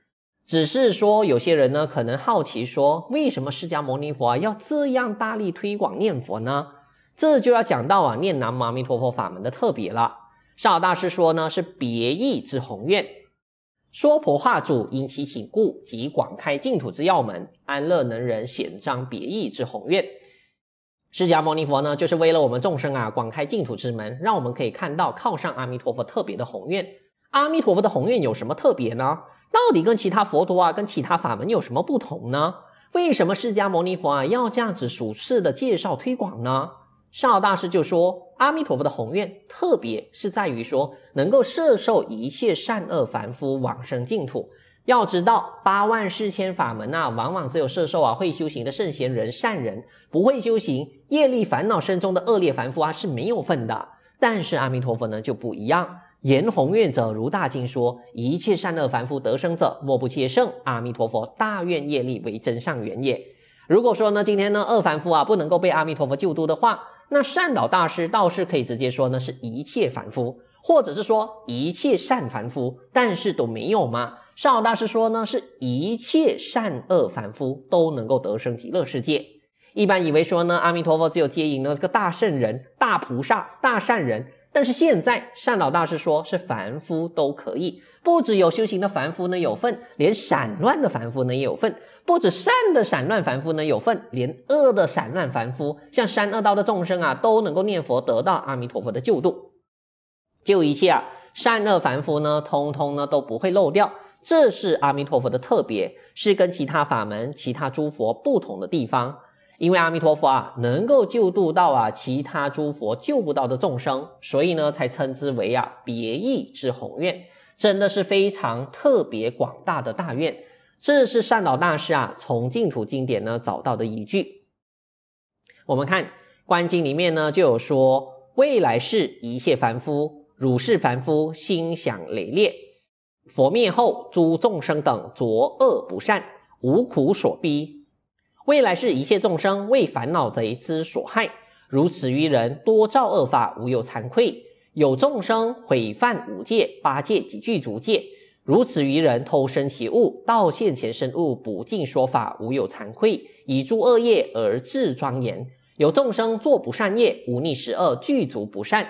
只是说有些人呢可能好奇说，为什么释迦牟尼佛啊要这样大力推广念佛呢？这就要讲到啊念南无阿弥陀佛法门的特别了。少大师说呢，是别意之宏愿。说婆化主因其醒故，即广开净土之要门，安乐能人显彰别意之宏愿。释迦牟尼佛呢，就是为了我们众生啊，广开净土之门，让我们可以看到靠上阿弥陀佛特别的宏愿。阿弥陀佛的宏愿有什么特别呢？到底跟其他佛陀啊，跟其他法门有什么不同呢？为什么释迦牟尼佛啊要这样子熟次的介绍推广呢？少大师就说：“阿弥陀佛的宏愿，特别是在于说能够摄受一切善恶凡夫往生净土。要知道八万四千法门啊，往往只有摄受啊会修行的圣贤人、善人，不会修行业力烦恼深重的恶劣凡夫啊是没有份的。但是阿弥陀佛呢就不一样，言宏愿者，如大经说，一切善恶凡夫得生者，莫不皆圣。阿弥陀佛大愿业力为真上缘也。如果说呢，今天呢恶凡夫啊不能够被阿弥陀佛救度的话，那善导大师倒是可以直接说呢，是一切凡夫，或者是说一切善凡夫，但是都没有吗？善导大师说呢，是一切善恶凡夫都能够得生极乐世界。一般以为说呢，阿弥陀佛只有接引呢这个大圣人、大菩萨、大善人，但是现在善导大师说是凡夫都可以。不只有修行的凡夫呢有份，连散乱的凡夫呢也有份。不止善的散乱凡夫呢有份，连恶的散乱凡夫，像三恶道的众生啊，都能够念佛得到阿弥陀佛的救度，救一切啊善恶凡夫呢，通通呢都不会漏掉。这是阿弥陀佛的特别，是跟其他法门、其他诸佛不同的地方。因为阿弥陀佛啊，能够救度到啊其他诸佛救不到的众生，所以呢，才称之为啊别意之宏愿。真的是非常特别广大的大愿，这是善导大师啊从净土经典呢找到的一句。我们看《观经》里面呢就有说：未来世一切凡夫，如是凡夫心想累劣，佛灭后诸众生等作恶不善，无苦所逼；未来世一切众生为烦恼贼之所害，如此愚人多造恶法，无有惭愧。有众生毁犯五戒八戒及具足戒，如此愚人偷生其物，道现前生物不敬说法，无有惭愧，以诸恶业而自庄严。有众生作不善业，无逆十恶，具足不善。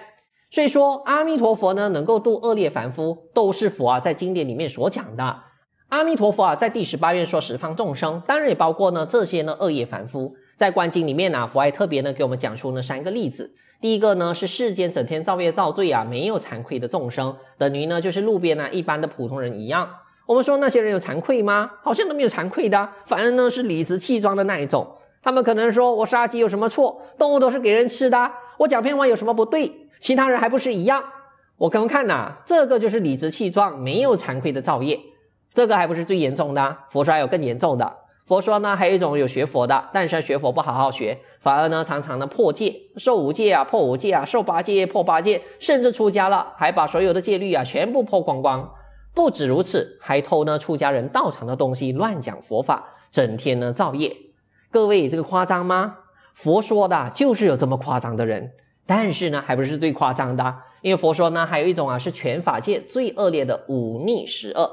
所以说，阿弥陀佛呢，能够度恶劣凡夫，都是佛啊，在经典里面所讲的。阿弥陀佛啊，在第十八愿说十方众生，当然也包括呢这些呢恶业凡夫。在观经里面呢，佛还特别呢给我们讲出呢三个例子。第一个呢是世间整天造业造罪啊，没有惭愧的众生，等于呢就是路边呢一般的普通人一样。我们说那些人有惭愧吗？好像都没有惭愧的，反而呢是理直气壮的那一种。他们可能说我杀鸡有什么错？动物都是给人吃的，我讲偏话有什么不对？其他人还不是一样？我刚看呐，这个就是理直气壮，没有惭愧的造业。这个还不是最严重的，佛说还有更严重的。佛说呢，还有一种有学佛的，但是学佛不好好学，反而呢，常常呢破戒，受五戒啊，破五戒啊，受八戒破八戒，甚至出家了还把所有的戒律啊全部破光光。不止如此，还偷呢出家人道场的东西，乱讲佛法，整天呢造业。各位，这个夸张吗？佛说的就是有这么夸张的人。但是呢，还不是最夸张的，因为佛说呢，还有一种啊是全法界最恶劣的忤逆十恶。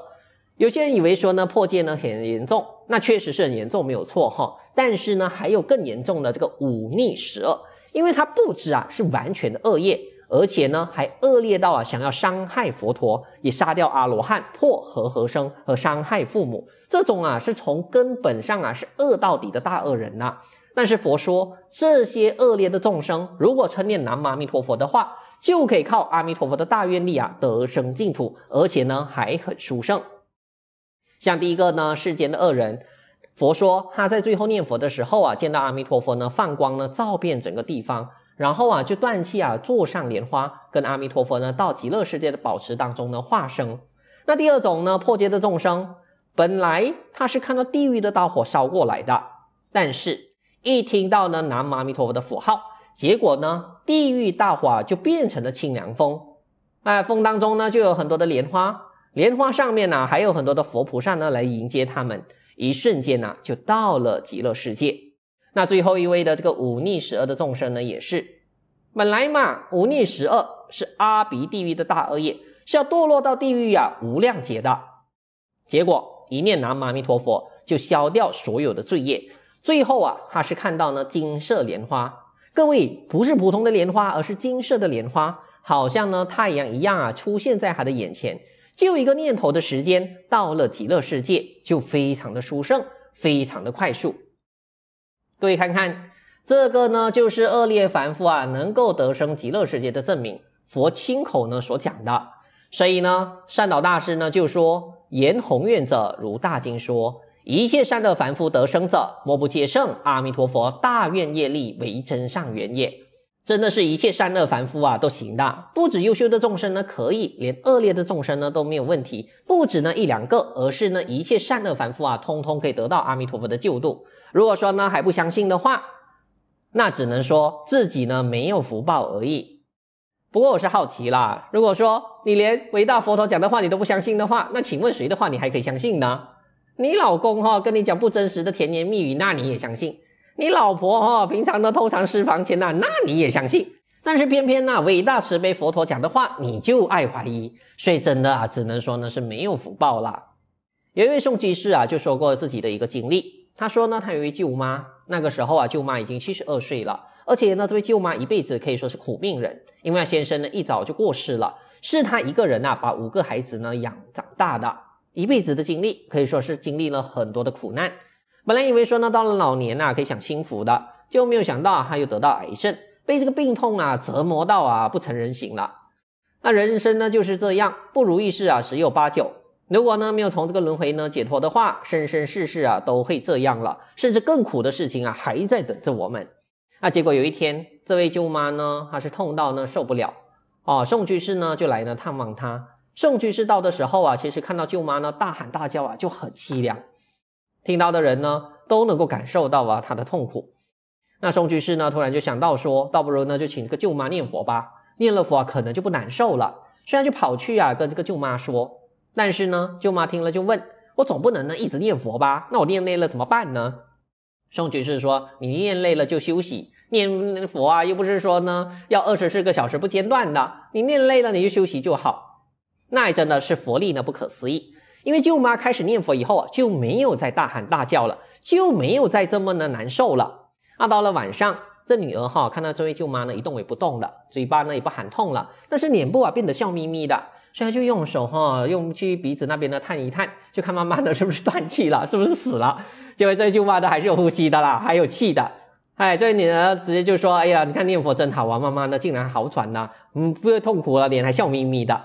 有些人以为说呢破戒呢很严重。那确实是很严重，没有错哈。但是呢，还有更严重的这个忤逆十恶，因为他不止啊是完全的恶业，而且呢还恶劣到啊想要伤害佛陀，也杀掉阿罗汉，破和合生和伤害父母，这种啊是从根本上啊是恶到底的大恶人呐。但是佛说，这些恶劣的众生，如果称念南无阿弥陀佛的话，就可以靠阿弥陀佛的大愿力啊得生净土，而且呢还很殊胜。像第一个呢，世间的恶人，佛说他在最后念佛的时候啊，见到阿弥陀佛呢放光呢，照遍整个地方，然后啊就断气啊，坐上莲花，跟阿弥陀佛呢到极乐世界的宝池当中呢化生。那第二种呢，破戒的众生，本来他是看到地狱的大火烧过来的，但是一听到呢南无阿弥陀佛的符号，结果呢地狱大火就变成了清凉风，哎，风当中呢就有很多的莲花。莲花上面呢，还有很多的佛菩萨呢，来迎接他们。一瞬间呢，就到了极乐世界。那最后一位的这个忤逆十二的众生呢，也是本来嘛，忤逆十二是阿鼻地狱的大恶业，是要堕落到地狱啊无量劫的。结果一念南无阿弥陀佛，就消掉所有的罪业。最后啊，他是看到呢金色莲花，各位不是普通的莲花，而是金色的莲花，好像呢太阳一样啊，出现在他的眼前。就一个念头的时间，到了极乐世界就非常的殊胜，非常的快速。各位看看这个呢，就是恶劣凡夫啊，能够得生极乐世界的证明，佛亲口呢所讲的。所以呢，善导大师呢就说：“言宏愿者，如大经说，一切善恶凡夫得生者，莫不皆胜阿弥陀佛大愿业力为真上缘也。”真的是一切善恶凡夫啊都行的，不止优秀的众生呢可以，连恶劣的众生呢都没有问题，不止呢一两个，而是呢一切善恶凡夫啊，通通可以得到阿弥陀佛的救度。如果说呢还不相信的话，那只能说自己呢没有福报而已。不过我是好奇啦，如果说你连伟大佛陀讲的话你都不相信的话，那请问谁的话你还可以相信呢？你老公哈跟你讲不真实的甜言蜜语，那你也相信？你老婆哦，平常都偷藏私房钱呐，那你也相信？但是偏偏呢，伟大慈悲佛陀讲的话，你就爱怀疑，所以真的啊，只能说呢是没有福报了。有一位宋居士啊，就说过自己的一个经历，他说呢，他有一位舅妈，那个时候啊，舅妈已经七十二岁了，而且呢，这位舅妈一辈子可以说是苦命人，因为先生呢一早就过世了，是他一个人呐把五个孩子呢养长大的，一辈子的经历可以说是经历了很多的苦难。本来以为说呢，到了老年呐，可以享清福的，就没有想到他又得到癌症，被这个病痛啊折磨到啊，不成人形了。那人生呢就是这样，不如意事啊十有八九。如果呢没有从这个轮回呢解脱的话，生生世世啊都会这样了，甚至更苦的事情啊还在等着我们。那结果有一天这位舅妈呢，她是痛到呢受不了，哦，宋居士呢就来呢探望她。宋居士到的时候啊，其实看到舅妈呢大喊大叫啊，就很凄凉。听到的人呢都能够感受到啊他的痛苦。那宋居士呢突然就想到说，倒不如呢就请这个舅妈念佛吧，念了佛啊可能就不难受了。虽然就跑去啊跟这个舅妈说，但是呢舅妈听了就问我总不能呢一直念佛吧？那我念累了怎么办呢？宋居士说你念累了就休息，念佛啊又不是说呢要二十四个小时不间断的，你念累了你就休息就好。那真的是佛力呢不可思议。因为舅妈开始念佛以后啊，就没有再大喊大叫了，就没有再这么的难受了。啊，到了晚上，这女儿哈看到这位舅妈呢一动也不动了，嘴巴呢也不喊痛了，但是脸部啊变得笑眯眯的。所以她就用手哈用去鼻子那边呢探一探，就看妈妈呢是不是断气了，是不是死了。结果这舅妈呢还是有呼吸的啦，还有气的。哎，这位女儿直接就说：“哎呀，你看念佛真好啊，妈妈呢竟然好转了，嗯，不会痛苦了，脸还笑眯眯的。”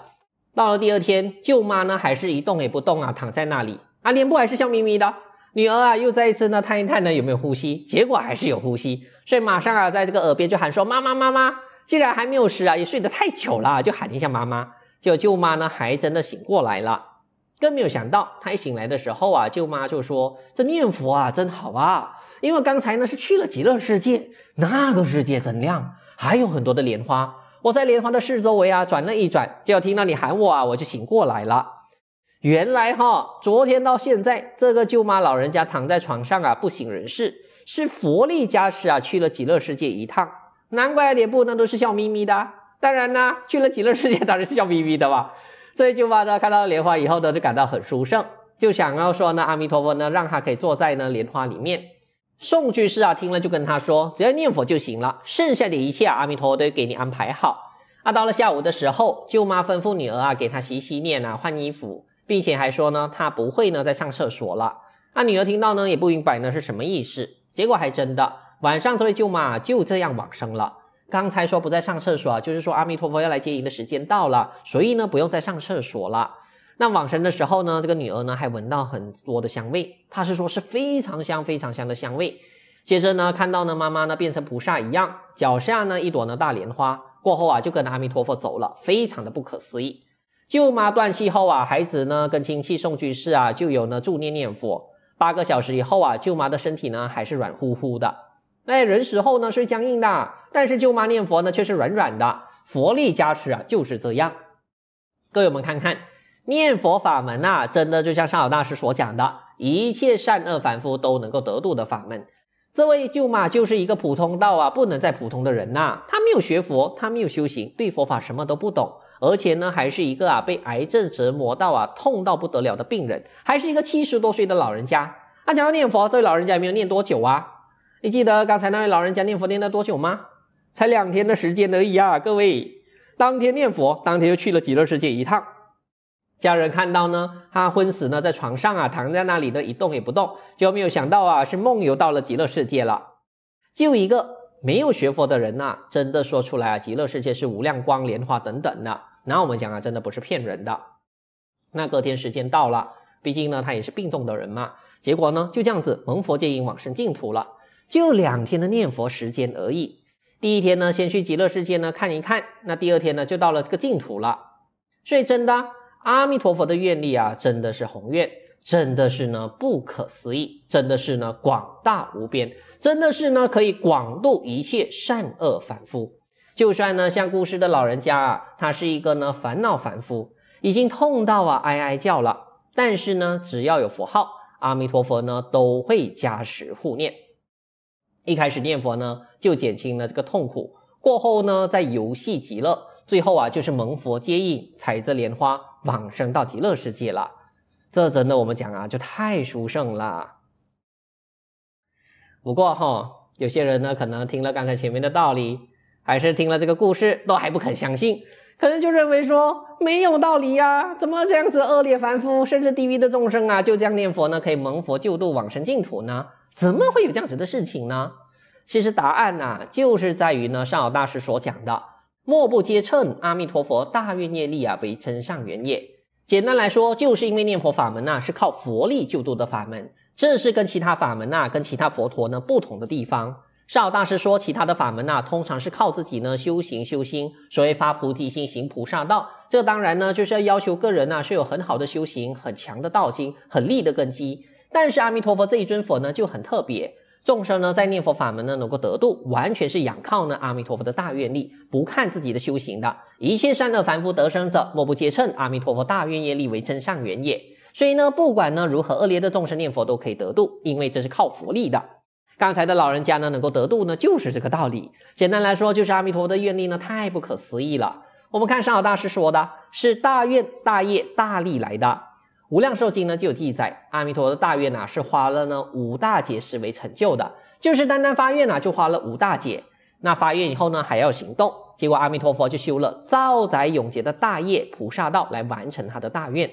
到了第二天，舅妈呢还是一动也不动啊，躺在那里，啊，脸部还是笑眯眯的。女儿啊又再一次呢探一探呢有没有呼吸，结果还是有呼吸，所以马上啊在这个耳边就喊说：“妈妈，妈妈！”既然还没有死啊，也睡得太久了，就喊一下妈妈。结果舅妈呢还真的醒过来了。更没有想到，她一醒来的时候啊，舅妈就说：“这念佛啊真好啊，因为刚才呢是去了极乐世界，那个世界怎样，还有很多的莲花。”我在莲花的四周围啊，转了一转，就要听到你喊我啊，我就醒过来了。原来哈，昨天到现在，这个舅妈老人家躺在床上啊，不省人事，是佛力加持啊，去了极乐世界一趟，难怪脸部那都是笑眯眯的。当然呢，去了极乐世界当然是笑眯眯的吧。这舅妈呢，看到莲花以后呢，就感到很殊胜，就想要说呢，阿弥陀佛呢，让他可以坐在呢莲花里面。宋居士啊，听了就跟他说，只要念佛就行了，剩下的一切阿弥陀佛都给你安排好。啊，到了下午的时候，舅妈吩咐女儿啊，给她洗洗脸啊，换衣服，并且还说呢，她不会呢再上厕所了。啊，女儿听到呢，也不明白呢是什么意思。结果还真的，晚上这位舅妈就这样往生了。刚才说不再上厕所，就是说阿弥陀佛要来接引的时间到了，所以呢，不用再上厕所了。那往生的时候呢，这个女儿呢还闻到很多的香味，她是说是非常香、非常香的香味。接着呢，看到呢妈妈呢变成菩萨一样，脚下呢一朵呢大莲花，过后啊就跟阿弥陀佛走了，非常的不可思议。舅妈断气后啊，孩子呢跟亲戚送去世啊，就有呢助念念佛，八个小时以后啊，舅妈的身体呢还是软乎乎的。哎，人死后呢是僵硬的，但是舅妈念佛呢却是软软的，佛力加持啊就是这样。各位我们看看。念佛法门呐，真的就像上老大师所讲的，一切善恶凡夫都能够得度的法门。这位舅妈就是一个普通道啊，不能再普通的人呐。他没有学佛，他没有修行，对佛法什么都不懂，而且呢，还是一个啊被癌症折磨到啊痛到不得了的病人，还是一个七十多岁的老人家。那讲到念佛，这位老人家有没有念多久啊？你记得刚才那位老人家念佛念了多久吗？才两天的时间而已啊！各位，当天念佛，当天就去了极乐世界一趟。家人看到呢，他昏死呢，在床上啊，躺在那里的一动也不动，就没有想到啊，是梦游到了极乐世界了。就一个没有学佛的人呐，真的说出来啊，极乐世界是无量光莲花等等的，那我们讲啊，真的不是骗人的。那隔天时间到了，毕竟呢，他也是病重的人嘛，结果呢，就这样子蒙佛接引往生净土了，就两天的念佛时间而已。第一天呢，先去极乐世界呢看一看，那第二天呢，就到了这个净土了。所以真的。阿弥陀佛的愿力啊，真的是宏愿，真的是呢不可思议，真的是呢广大无边，真的是呢可以广度一切善恶凡夫。就算呢像故事的老人家啊，他是一个呢烦恼凡夫，已经痛到啊哀哀叫了，但是呢只要有佛号，阿弥陀佛呢都会加持护念。一开始念佛呢，就减轻了这个痛苦；过后呢，在游戏极乐。最后啊，就是蒙佛接引，踩着莲花往生到极乐世界了。这真的，我们讲啊，就太殊胜了。不过哈，有些人呢，可能听了刚才前面的道理，还是听了这个故事，都还不肯相信，可能就认为说没有道理呀，怎么这样子恶劣凡夫甚至地狱的众生啊，就这样念佛呢，可以蒙佛救度往生净土呢？怎么会有这样子的事情呢？其实答案啊，就是在于呢，上老大师所讲的。莫不皆称阿弥陀佛大愿业力啊为真上缘也。简单来说，就是因为念佛法门呐是靠佛力救度的法门，这是跟其他法门呐、跟其他佛陀呢不同的地方。少大师说，其他的法门呐，通常是靠自己呢修行修心，所谓发菩提心行菩萨道。这当然呢就是要要求个人呐是有很好的修行、很强的道心、很利的根基。但是阿弥陀佛这一尊佛呢就很特别。众生呢，在念佛法门呢，能够得度，完全是仰靠呢阿弥陀佛的大愿力，不看自己的修行的。一切善恶凡夫得生者，莫不皆称阿弥陀佛大愿业力为真善缘也。所以呢，不管呢如何恶劣的众生念佛都可以得度，因为这是靠佛力的。刚才的老人家呢，能够得度呢，就是这个道理。简单来说，就是阿弥陀佛的愿力呢，太不可思议了。我们看上老大师说的是大愿大业大力来的。无量寿经呢就有记载，阿弥陀的大愿呢是花了呢五大劫时为成就的，就是单单发愿呢就花了五大劫。那发愿以后呢还要行动，结果阿弥陀佛就修了造载永劫的大业菩萨道来完成他的大愿。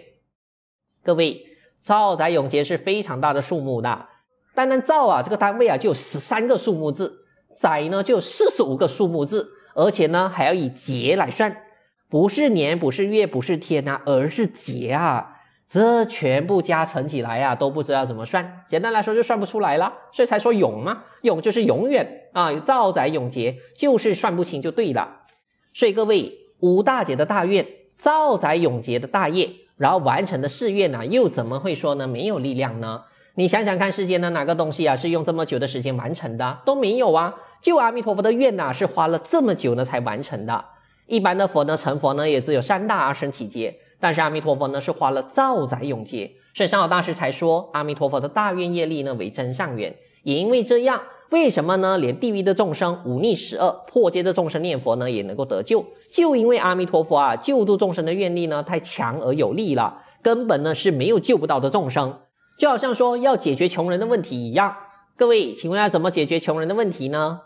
各位，造载永劫是非常大的数目的，单单造啊这个单位啊就有十三个数目字，载呢就有四十五个数目字，而且呢还要以劫来算，不是年，不是月，不是天啊，而是劫啊。这全部加乘起来啊，都不知道怎么算，简单来说就算不出来了，所以才说永嘛，永就是永远啊，造载永劫就是算不清就对了。所以各位，五大劫的大愿，造载永劫的大业，然后完成的誓愿呢，又怎么会说呢？没有力量呢？你想想看，世间的哪个东西啊是用这么久的时间完成的？都没有啊。就阿弥陀佛的愿呐，是花了这么久呢才完成的。一般的佛呢，成佛呢也只有三大阿僧祇劫。但是阿弥陀佛呢，是花了造载永劫，所以上老大师才说阿弥陀佛的大愿业力呢为真善缘。也因为这样，为什么呢？连地狱的众生忤逆十恶破戒的众生念佛呢，也能够得救，就因为阿弥陀佛啊救度众生的愿力呢太强而有力了，根本呢是没有救不到的众生。就好像说要解决穷人的问题一样，各位，请问要怎么解决穷人的问题呢？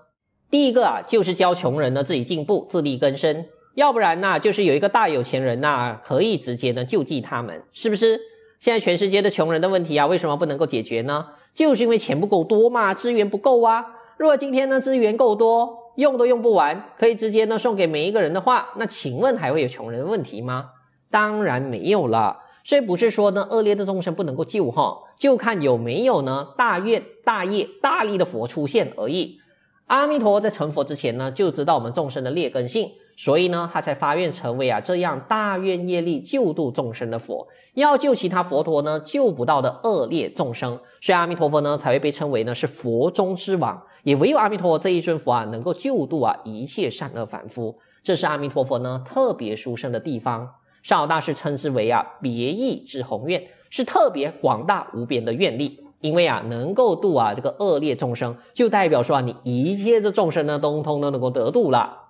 第一个啊，就是教穷人呢自己进步，自力更生。要不然呢，就是有一个大有钱人呐，可以直接呢救济他们，是不是？现在全世界的穷人的问题啊，为什么不能够解决呢？就是因为钱不够多嘛，资源不够啊。如果今天呢资源够多，用都用不完，可以直接呢送给每一个人的话，那请问还会有穷人的问题吗？当然没有了。所以不是说呢，恶劣的众生不能够救哈，就看有没有呢大愿、大业、大力的佛出现而已。阿弥陀在成佛之前呢，就知道我们众生的劣根性。所以呢，他才发愿成为啊这样大愿业力救度众生的佛，要救其他佛陀呢救不到的恶劣众生，所以阿弥陀佛呢才会被称为呢是佛中之王，也唯有阿弥陀佛这一尊佛啊能够救度啊一切善恶凡夫，这是阿弥陀佛呢特别殊胜的地方。少大师称之为啊别意之宏愿，是特别广大无边的愿力，因为啊能够度啊这个恶劣众生，就代表说啊你一切的众生呢通通都能够得度了。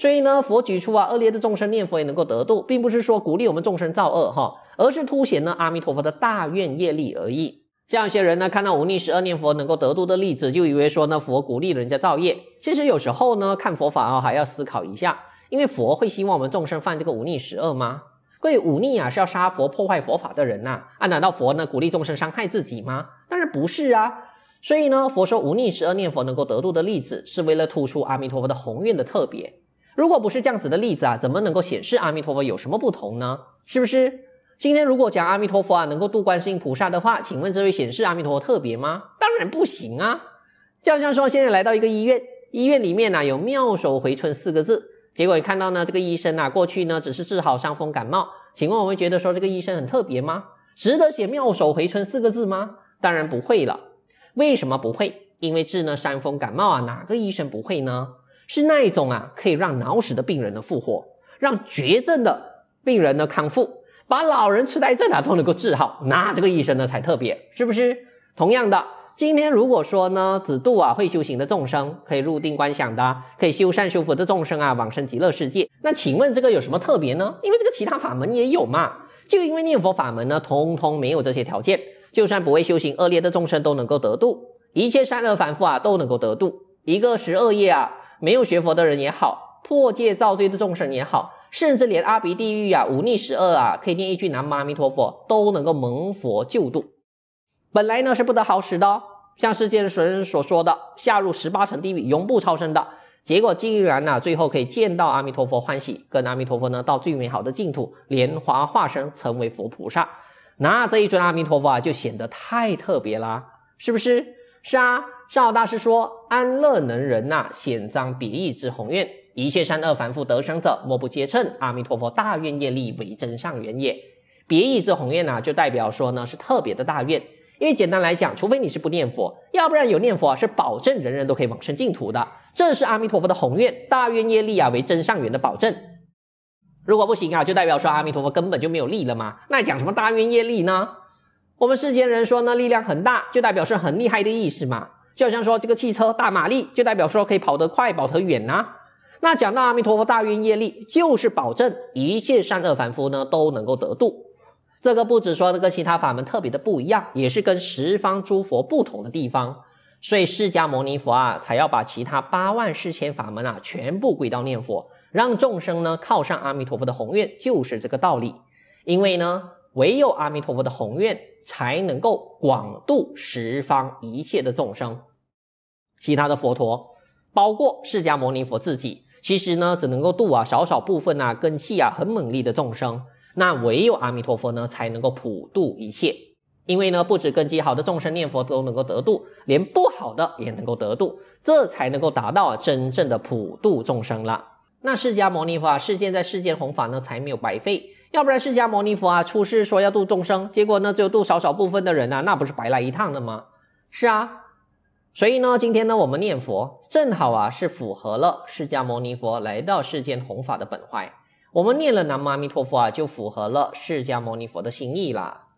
所以呢，佛举出啊恶劣的众生念佛也能够得度，并不是说鼓励我们众生造恶哈，而是凸显呢阿弥陀佛的大愿业力而已。像有一些人呢，看到无逆十二念佛能够得度的例子，就以为说呢佛鼓励人家造业。其实有时候呢看佛法啊还要思考一下，因为佛会希望我们众生犯这个无逆十二吗？会为忤逆啊是要杀佛破坏佛法的人呐，啊难道佛呢鼓励众生伤害自己吗？但是不是啊？所以呢，佛说无逆十二念佛能够得度的例子，是为了突出阿弥陀佛的宏愿的特别。如果不是这样子的例子啊，怎么能够显示阿弥陀佛有什么不同呢？是不是？今天如果讲阿弥陀佛啊，能够度观世音菩萨的话，请问这位显示阿弥陀佛特别吗？当然不行啊！就好像说现在来到一个医院，医院里面呢有妙手回春四个字，结果你看到呢这个医生啊过去呢只是治好伤风感冒，请问我会觉得说这个医生很特别吗？值得写妙手回春四个字吗？当然不会了。为什么不会？因为治呢伤风感冒啊，哪个医生不会呢？是那一种啊，可以让脑死的病人呢复活，让绝症的病人呢康复，把老人痴呆症啊都能够治好，那这个医生呢才特别，是不是？同样的，今天如果说呢，只度啊会修行的众生，可以入定观想的，可以修善修福的众生啊，往生极乐世界，那请问这个有什么特别呢？因为这个其他法门也有嘛，就因为念佛法门呢，通通没有这些条件，就算不会修行恶劣的众生都能够得度，一切善恶凡夫啊都能够得度，一个十二业啊。没有学佛的人也好，破戒造罪的众生也好，甚至连阿鼻地狱啊、忤逆十恶啊，可以念一句南无阿弥陀佛，都能够蒙佛救度。本来呢是不得好死的，像世界的神所说的下入十八层地狱，永不超生的结果，竟然呢最后可以见到阿弥陀佛欢喜，跟阿弥陀佛呢到最美好的净土，莲华化身成为佛菩萨。那这一尊阿弥陀佛啊，就显得太特别了，是不是？是啊。少大师说：“安乐能人呐，显彰别意之宏愿；一切善恶凡夫得生者，莫不皆称阿弥陀佛大愿业力为真上缘也。别意之宏愿呢，就代表说呢是特别的大愿，因为简单来讲，除非你是不念佛，要不然有念佛是保证人人都可以往生净土的。这是阿弥陀佛的宏愿，大愿业力啊为真上缘的保证。如果不行啊，就代表说阿弥陀佛根本就没有力了吗？那讲什么大愿业力呢？我们世间人说呢，力量很大，就代表是很厉害的意思嘛。”就像说这个汽车大马力，就代表说可以跑得快，跑得远呐。那讲到阿弥陀佛大愿业力，就是保证一切善恶凡夫呢都能够得度。这个不止说这个其他法门特别的不一样，也是跟十方诸佛不同的地方。所以释迦牟尼佛啊，才要把其他八万四千法门啊全部归到念佛，让众生呢靠上阿弥陀佛的宏愿，就是这个道理。因为呢，唯有阿弥陀佛的宏愿，才能够广度十方一切的众生。其他的佛陀，包括释迦牟尼佛自己，其实呢，只能够度啊少少部分啊根基啊很猛烈的众生。那唯有阿弥陀佛呢，才能够普度一切。因为呢，不止根基好的众生念佛都能够得度，连不好的也能够得度，这才能够达到真正的普度众生了。那释迦牟尼佛啊，世间在世间弘法呢，才没有白费。要不然释迦牟尼佛啊出世说要度众生，结果呢，只有度少少部分的人呐，那不是白来一趟了吗？是啊。所以呢，今天呢，我们念佛正好啊，是符合了释迦牟尼佛来到世间弘法的本怀。我们念了南无阿弥陀佛啊，就符合了释迦牟尼佛的心意啦。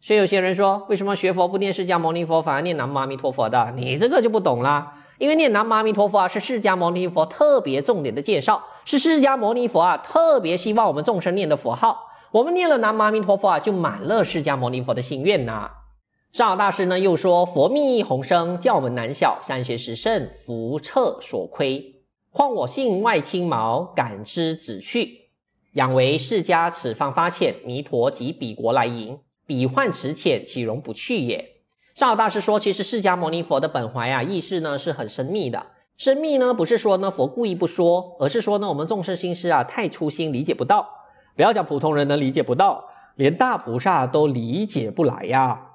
所以有些人说，为什么学佛不念释迦牟尼佛，反而念南无阿弥陀佛的？你这个就不懂啦。因为念南无阿弥陀佛啊，是释迦牟尼佛特别重点的介绍，是释迦牟尼佛啊特别希望我们众生念的佛号。我们念了南无阿弥陀佛啊，就满了释迦牟尼佛的心愿呐。少大师呢又说：“佛密弘生，教门难小，善学时圣，福彻所亏。况我性外轻毛，感知止去。仰为释家，此方发浅，弥陀及彼国来迎，彼患此浅，岂容不去也？”少大师说：“其实释迦牟尼佛的本怀啊，意识呢是很神秘的。神秘呢，不是说呢佛故意不说，而是说呢我们众生心思啊太粗心，理解不到。不要讲普通人能理解不到，连大菩萨都理解不来呀。”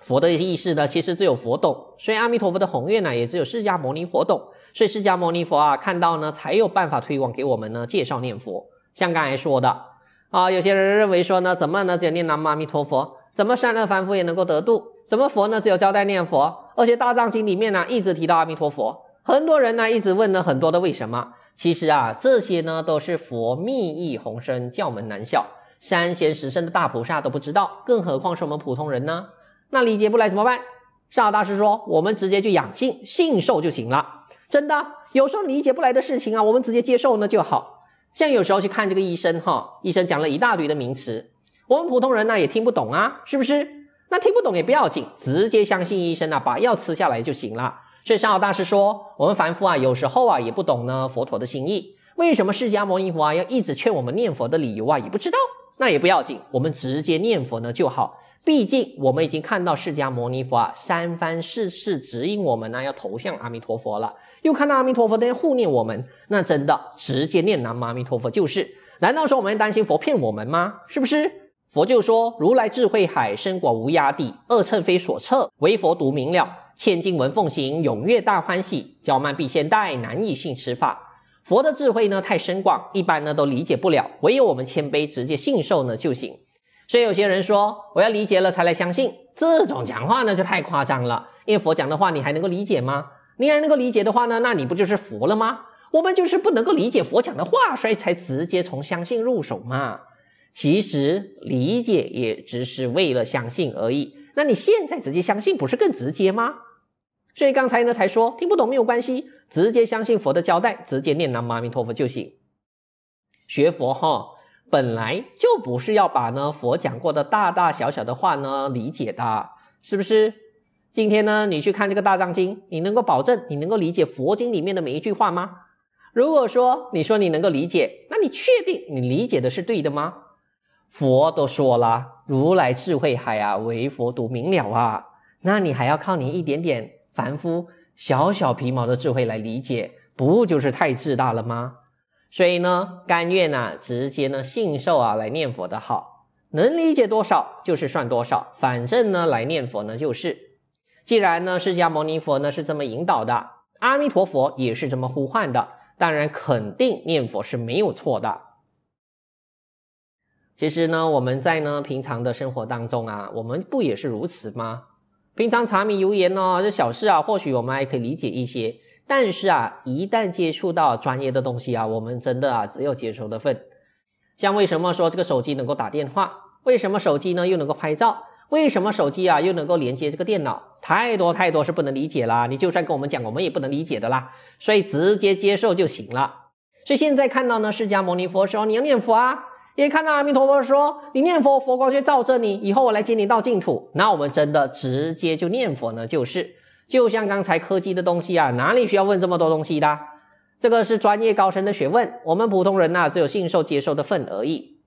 佛的意识呢，其实只有佛懂，所以阿弥陀佛的宏愿呢，也只有释迦牟尼佛懂，所以释迦牟尼佛啊，看到呢才有办法推广给我们呢，介绍念佛。像刚才说的啊，有些人认为说呢，怎么呢？只有念南无阿弥陀佛，怎么善恶凡夫也能够得度？怎么佛呢？只有交代念佛，而且《大藏经》里面呢，一直提到阿弥陀佛，很多人呢，一直问了很多的为什么。其实啊，这些呢，都是佛密意宏深，教门难晓，三贤十圣的大菩萨都不知道，更何况是我们普通人呢？那理解不来怎么办？善导大师说，我们直接就养性、信受就行了。真的，有时候理解不来的事情啊，我们直接接受呢就好。像有时候去看这个医生哈，医生讲了一大堆的名词，我们普通人呢也听不懂啊，是不是？那听不懂也不要紧，直接相信医生啊，把药吃下来就行了。所以善老大师说，我们凡夫啊，有时候啊也不懂呢佛陀的心意，为什么释迦牟尼佛啊要一直劝我们念佛的理由啊也不知道，那也不要紧，我们直接念佛呢就好。毕竟我们已经看到释迦牟尼佛啊三番四次指引我们呢要投向阿弥陀佛了，又看到阿弥陀佛在护念我们，那真的直接念南无阿弥陀佛就是。难道说我们担心佛骗我们吗？是不是？佛就说如来智慧海深广无涯底，二乘非所测，唯佛独明了。千金文奉行，永跃大欢喜，娇慢必仙代，难以信持法。佛的智慧呢太深广，一般呢都理解不了，唯有我们谦卑直接信受呢就行。所以有些人说我要理解了才来相信，这种讲话呢就太夸张了。因为佛讲的话你还能够理解吗？你还能够理解的话呢，那你不就是佛了吗？我们就是不能够理解佛讲的话，所以才直接从相信入手嘛。其实理解也只是为了相信而已。那你现在直接相信不是更直接吗？所以刚才呢才说听不懂没有关系，直接相信佛的交代，直接念南无阿弥陀佛就行。学佛哈。本来就不是要把呢佛讲过的大大小小的话呢理解的，是不是？今天呢，你去看这个《大藏经》，你能够保证你能够理解佛经里面的每一句话吗？如果说你说你能够理解，那你确定你理解的是对的吗？佛都说了，如来智慧海啊，唯佛独明了啊，那你还要靠你一点点凡夫小小皮毛的智慧来理解，不就是太自大了吗？所以呢，甘愿呢，直接呢信受啊来念佛的好，能理解多少就是算多少，反正呢来念佛呢就是，既然呢释迦牟尼佛呢是这么引导的，阿弥陀佛也是这么呼唤的，当然肯定念佛是没有错的。其实呢，我们在呢平常的生活当中啊，我们不也是如此吗？平常茶米油盐呢这小事啊，或许我们还可以理解一些。但是啊，一旦接触到专业的东西啊，我们真的啊只有接受的份。像为什么说这个手机能够打电话？为什么手机呢又能够拍照？为什么手机啊又能够连接这个电脑？太多太多是不能理解啦。你就算跟我们讲，我们也不能理解的啦。所以直接接受就行了。所以现在看到呢，释迦牟尼佛说你要念佛啊，也看到阿弥陀佛说你念佛，佛光却照着你，以后我来接你到净土。那我们真的直接就念佛呢，就是。就像刚才科技的东西啊，哪里需要问这么多东西的？这个是专业高深的学问，我们普通人呐，只有信受接受的份而已。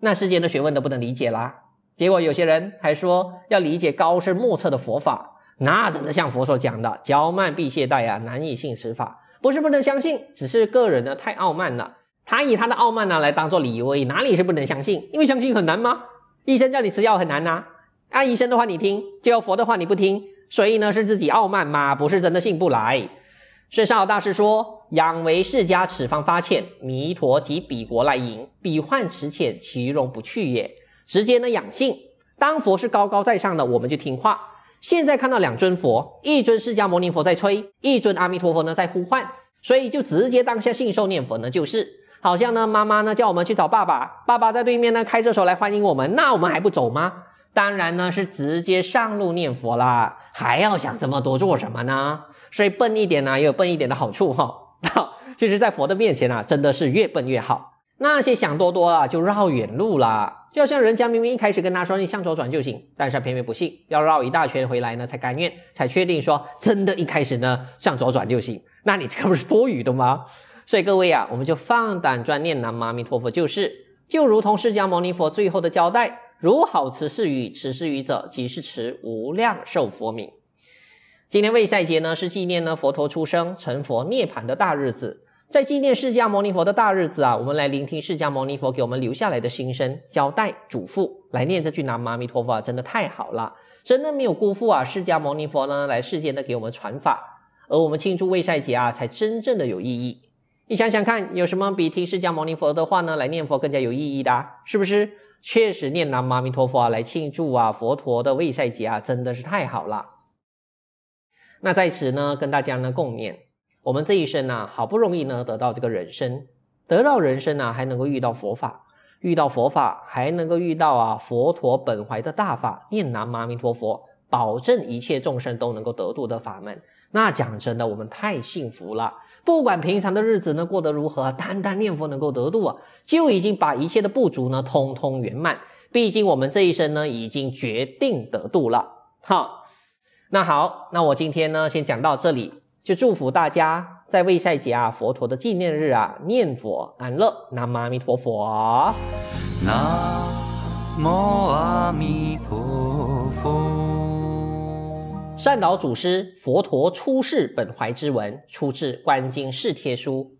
那世间的学问都不能理解啦，结果有些人还说要理解高深莫测的佛法，那真的像佛所讲的，骄慢必懈怠啊，难以信持法。不是不能相信，只是个人呢太傲慢了，他以他的傲慢呢来当做理由，而已，哪里是不能相信？因为相信很难吗？医生叫你吃药很难呐，按医生的话你听，就要佛的话你不听。所以呢，是自己傲慢吗？不是真的信不来。顺上大师说：“养为释迦，此方发浅；弥陀及彼国来迎，彼患此浅，其容不去也。”直接呢，养性。当佛是高高在上的，我们就听话。现在看到两尊佛，一尊释迦牟尼佛在吹，一尊阿弥陀佛呢在呼唤，所以就直接当下信受念佛呢，就是好像呢，妈妈呢叫我们去找爸爸，爸爸在对面呢开着手来欢迎我们，那我们还不走吗？当然呢，是直接上路念佛啦。还要想这么多做什么呢？所以笨一点呢，也有笨一点的好处哈。其实，在佛的面前啊，真的是越笨越好。那些想多多啊，就绕远路啦。就像人家明明一开始跟他说你向左转就行，但是他偏偏不信，要绕一大圈回来呢，才甘愿，才确定说真的，一开始呢向左转就行。那你这个不是多余的吗？所以各位啊，我们就放胆专念南无阿弥陀佛，就是就如同释迦牟尼佛最后的交代。如好慈是语，慈是语者，即是持无量寿佛名。今天为赛节呢，是纪念呢佛陀出生、成佛、涅槃的大日子，在纪念释迦牟尼佛的大日子啊，我们来聆听释迦牟尼佛给我们留下来的心声，交代嘱咐，来念这句南无阿弥陀佛，真的太好了，真的没有辜负啊！释迦牟尼佛呢，来世间的给我们传法，而我们庆祝为赛节啊，才真正的有意义。你想想看，有什么比听释迦牟尼佛的话呢，来念佛更加有意义的，是不是？确实念南无阿弥陀佛啊，来庆祝啊佛陀的未赛节啊，真的是太好了。那在此呢，跟大家呢共勉，我们这一生呢，好不容易呢得到这个人生，得到人生呢还能够遇到佛法，遇到佛法还能够遇到啊佛陀本怀的大法，念南无阿弥陀佛，保证一切众生都能够得度的法门。那讲真的，我们太幸福了。不管平常的日子呢过得如何，单单念佛能够得度啊，就已经把一切的不足呢通通圆满。毕竟我们这一生呢已经决定得度了。好，那好，那我今天呢先讲到这里，就祝福大家在未赛节啊佛陀的纪念日啊念佛安乐，南无阿弥陀佛，南无阿弥陀佛。善导祖师佛陀出世本怀之文，出自《观经释帖书》，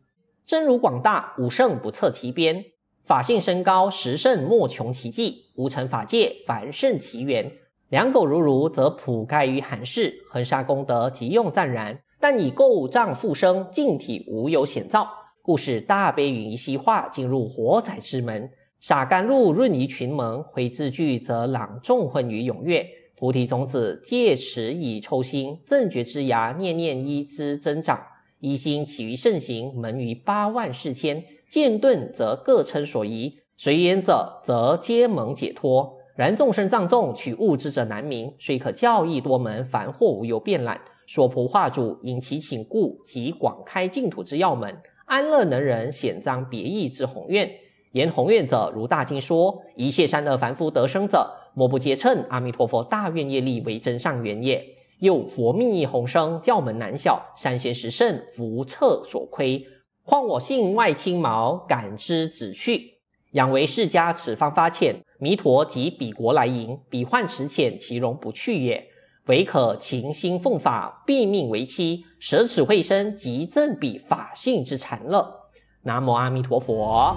真如广大，五圣不测其边；法性深高，十圣莫穷其际。无成法界，凡圣其缘。两狗如如，则普盖于寒室，恒沙功德，即用暂然。但以垢障复生，净体无有显造，故使大悲云兮化，进入火宅之门；洒甘露润于群蒙，回智句则朗众昏于踊跃。菩提种子借持以抽心，正觉之芽，念念依之增长。一心起于圣行，门于八万四千。见顿则各称所宜，随缘者则皆蒙解脱。然众生藏众取悟之者难明。虽可教义多门，凡惑无由变览。所菩化主，引其请故，即广开净土之要门。安乐能人显彰别意之宏愿。言宏愿者，如大经说：一切善恶凡夫得生者。莫不皆称阿弥陀佛大愿业力为真上缘也。又佛命意洪生，教门难晓，善贤十圣福测所亏，况我性外轻毛感知止去，仰为世家此方发浅。弥陀即彼国来迎，彼患此浅，其容不去也。唯可勤心奉法，避命为妻，舍此慧身，即赠彼法性之禅乐。南无阿弥陀佛。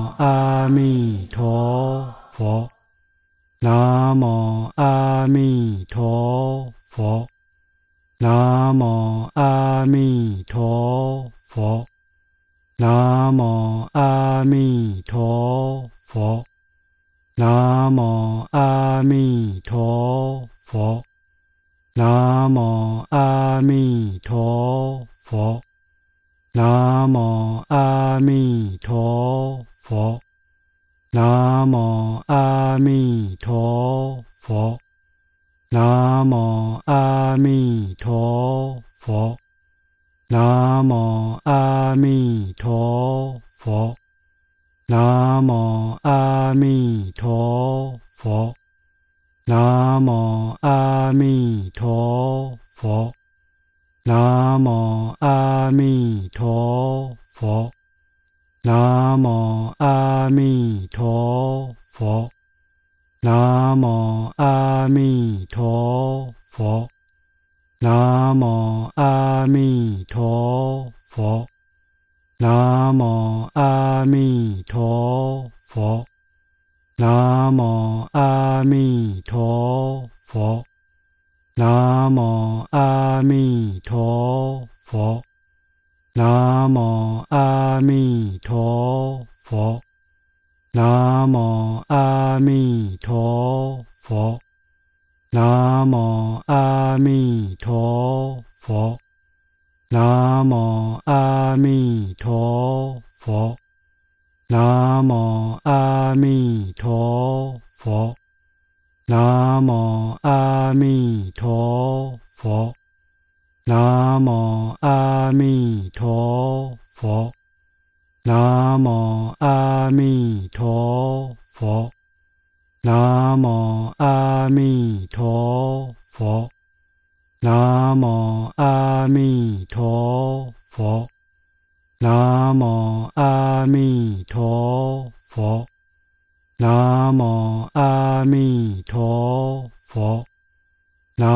阿弥陀佛，南无阿弥陀佛，南无阿弥陀佛。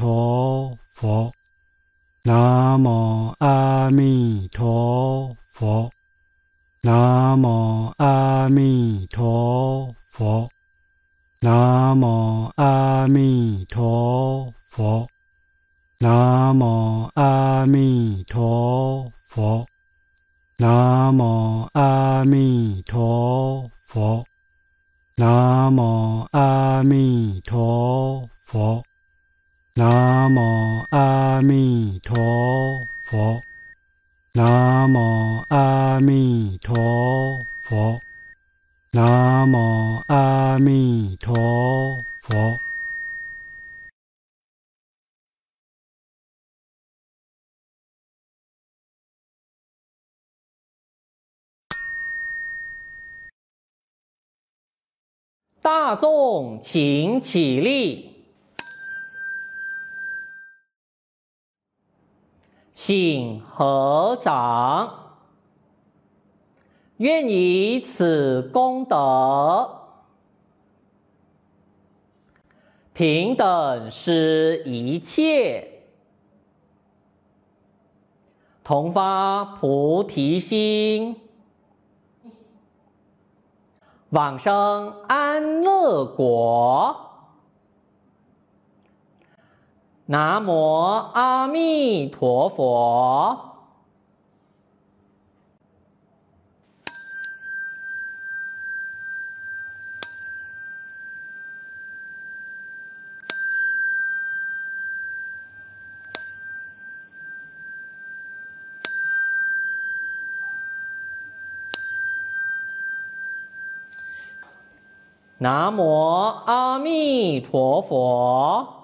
佛，佛，南无阿弥陀佛，南无阿弥陀佛，南无阿弥陀佛，南无阿弥陀佛，南无阿弥陀佛，南无阿弥陀佛，南无阿弥陀佛。南无阿弥陀佛，南无阿弥陀佛，南无阿弥陀佛。大众，请起立。请合掌，愿以此功德，平等施一切，同发菩提心，往生安乐国。南无阿弥陀佛。南无阿弥陀佛。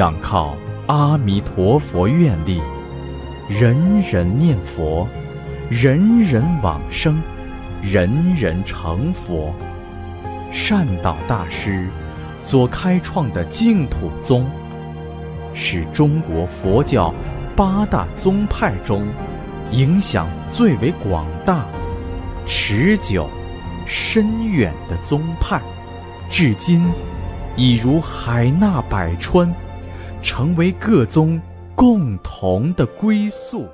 仰靠阿弥陀佛愿力，人人念佛，人人往生，人人成佛。善导大师所开创的净土宗，是中国佛教八大宗派中影响最为广大、持久、深远的宗派，至今已如海纳百川。成为各宗共同的归宿。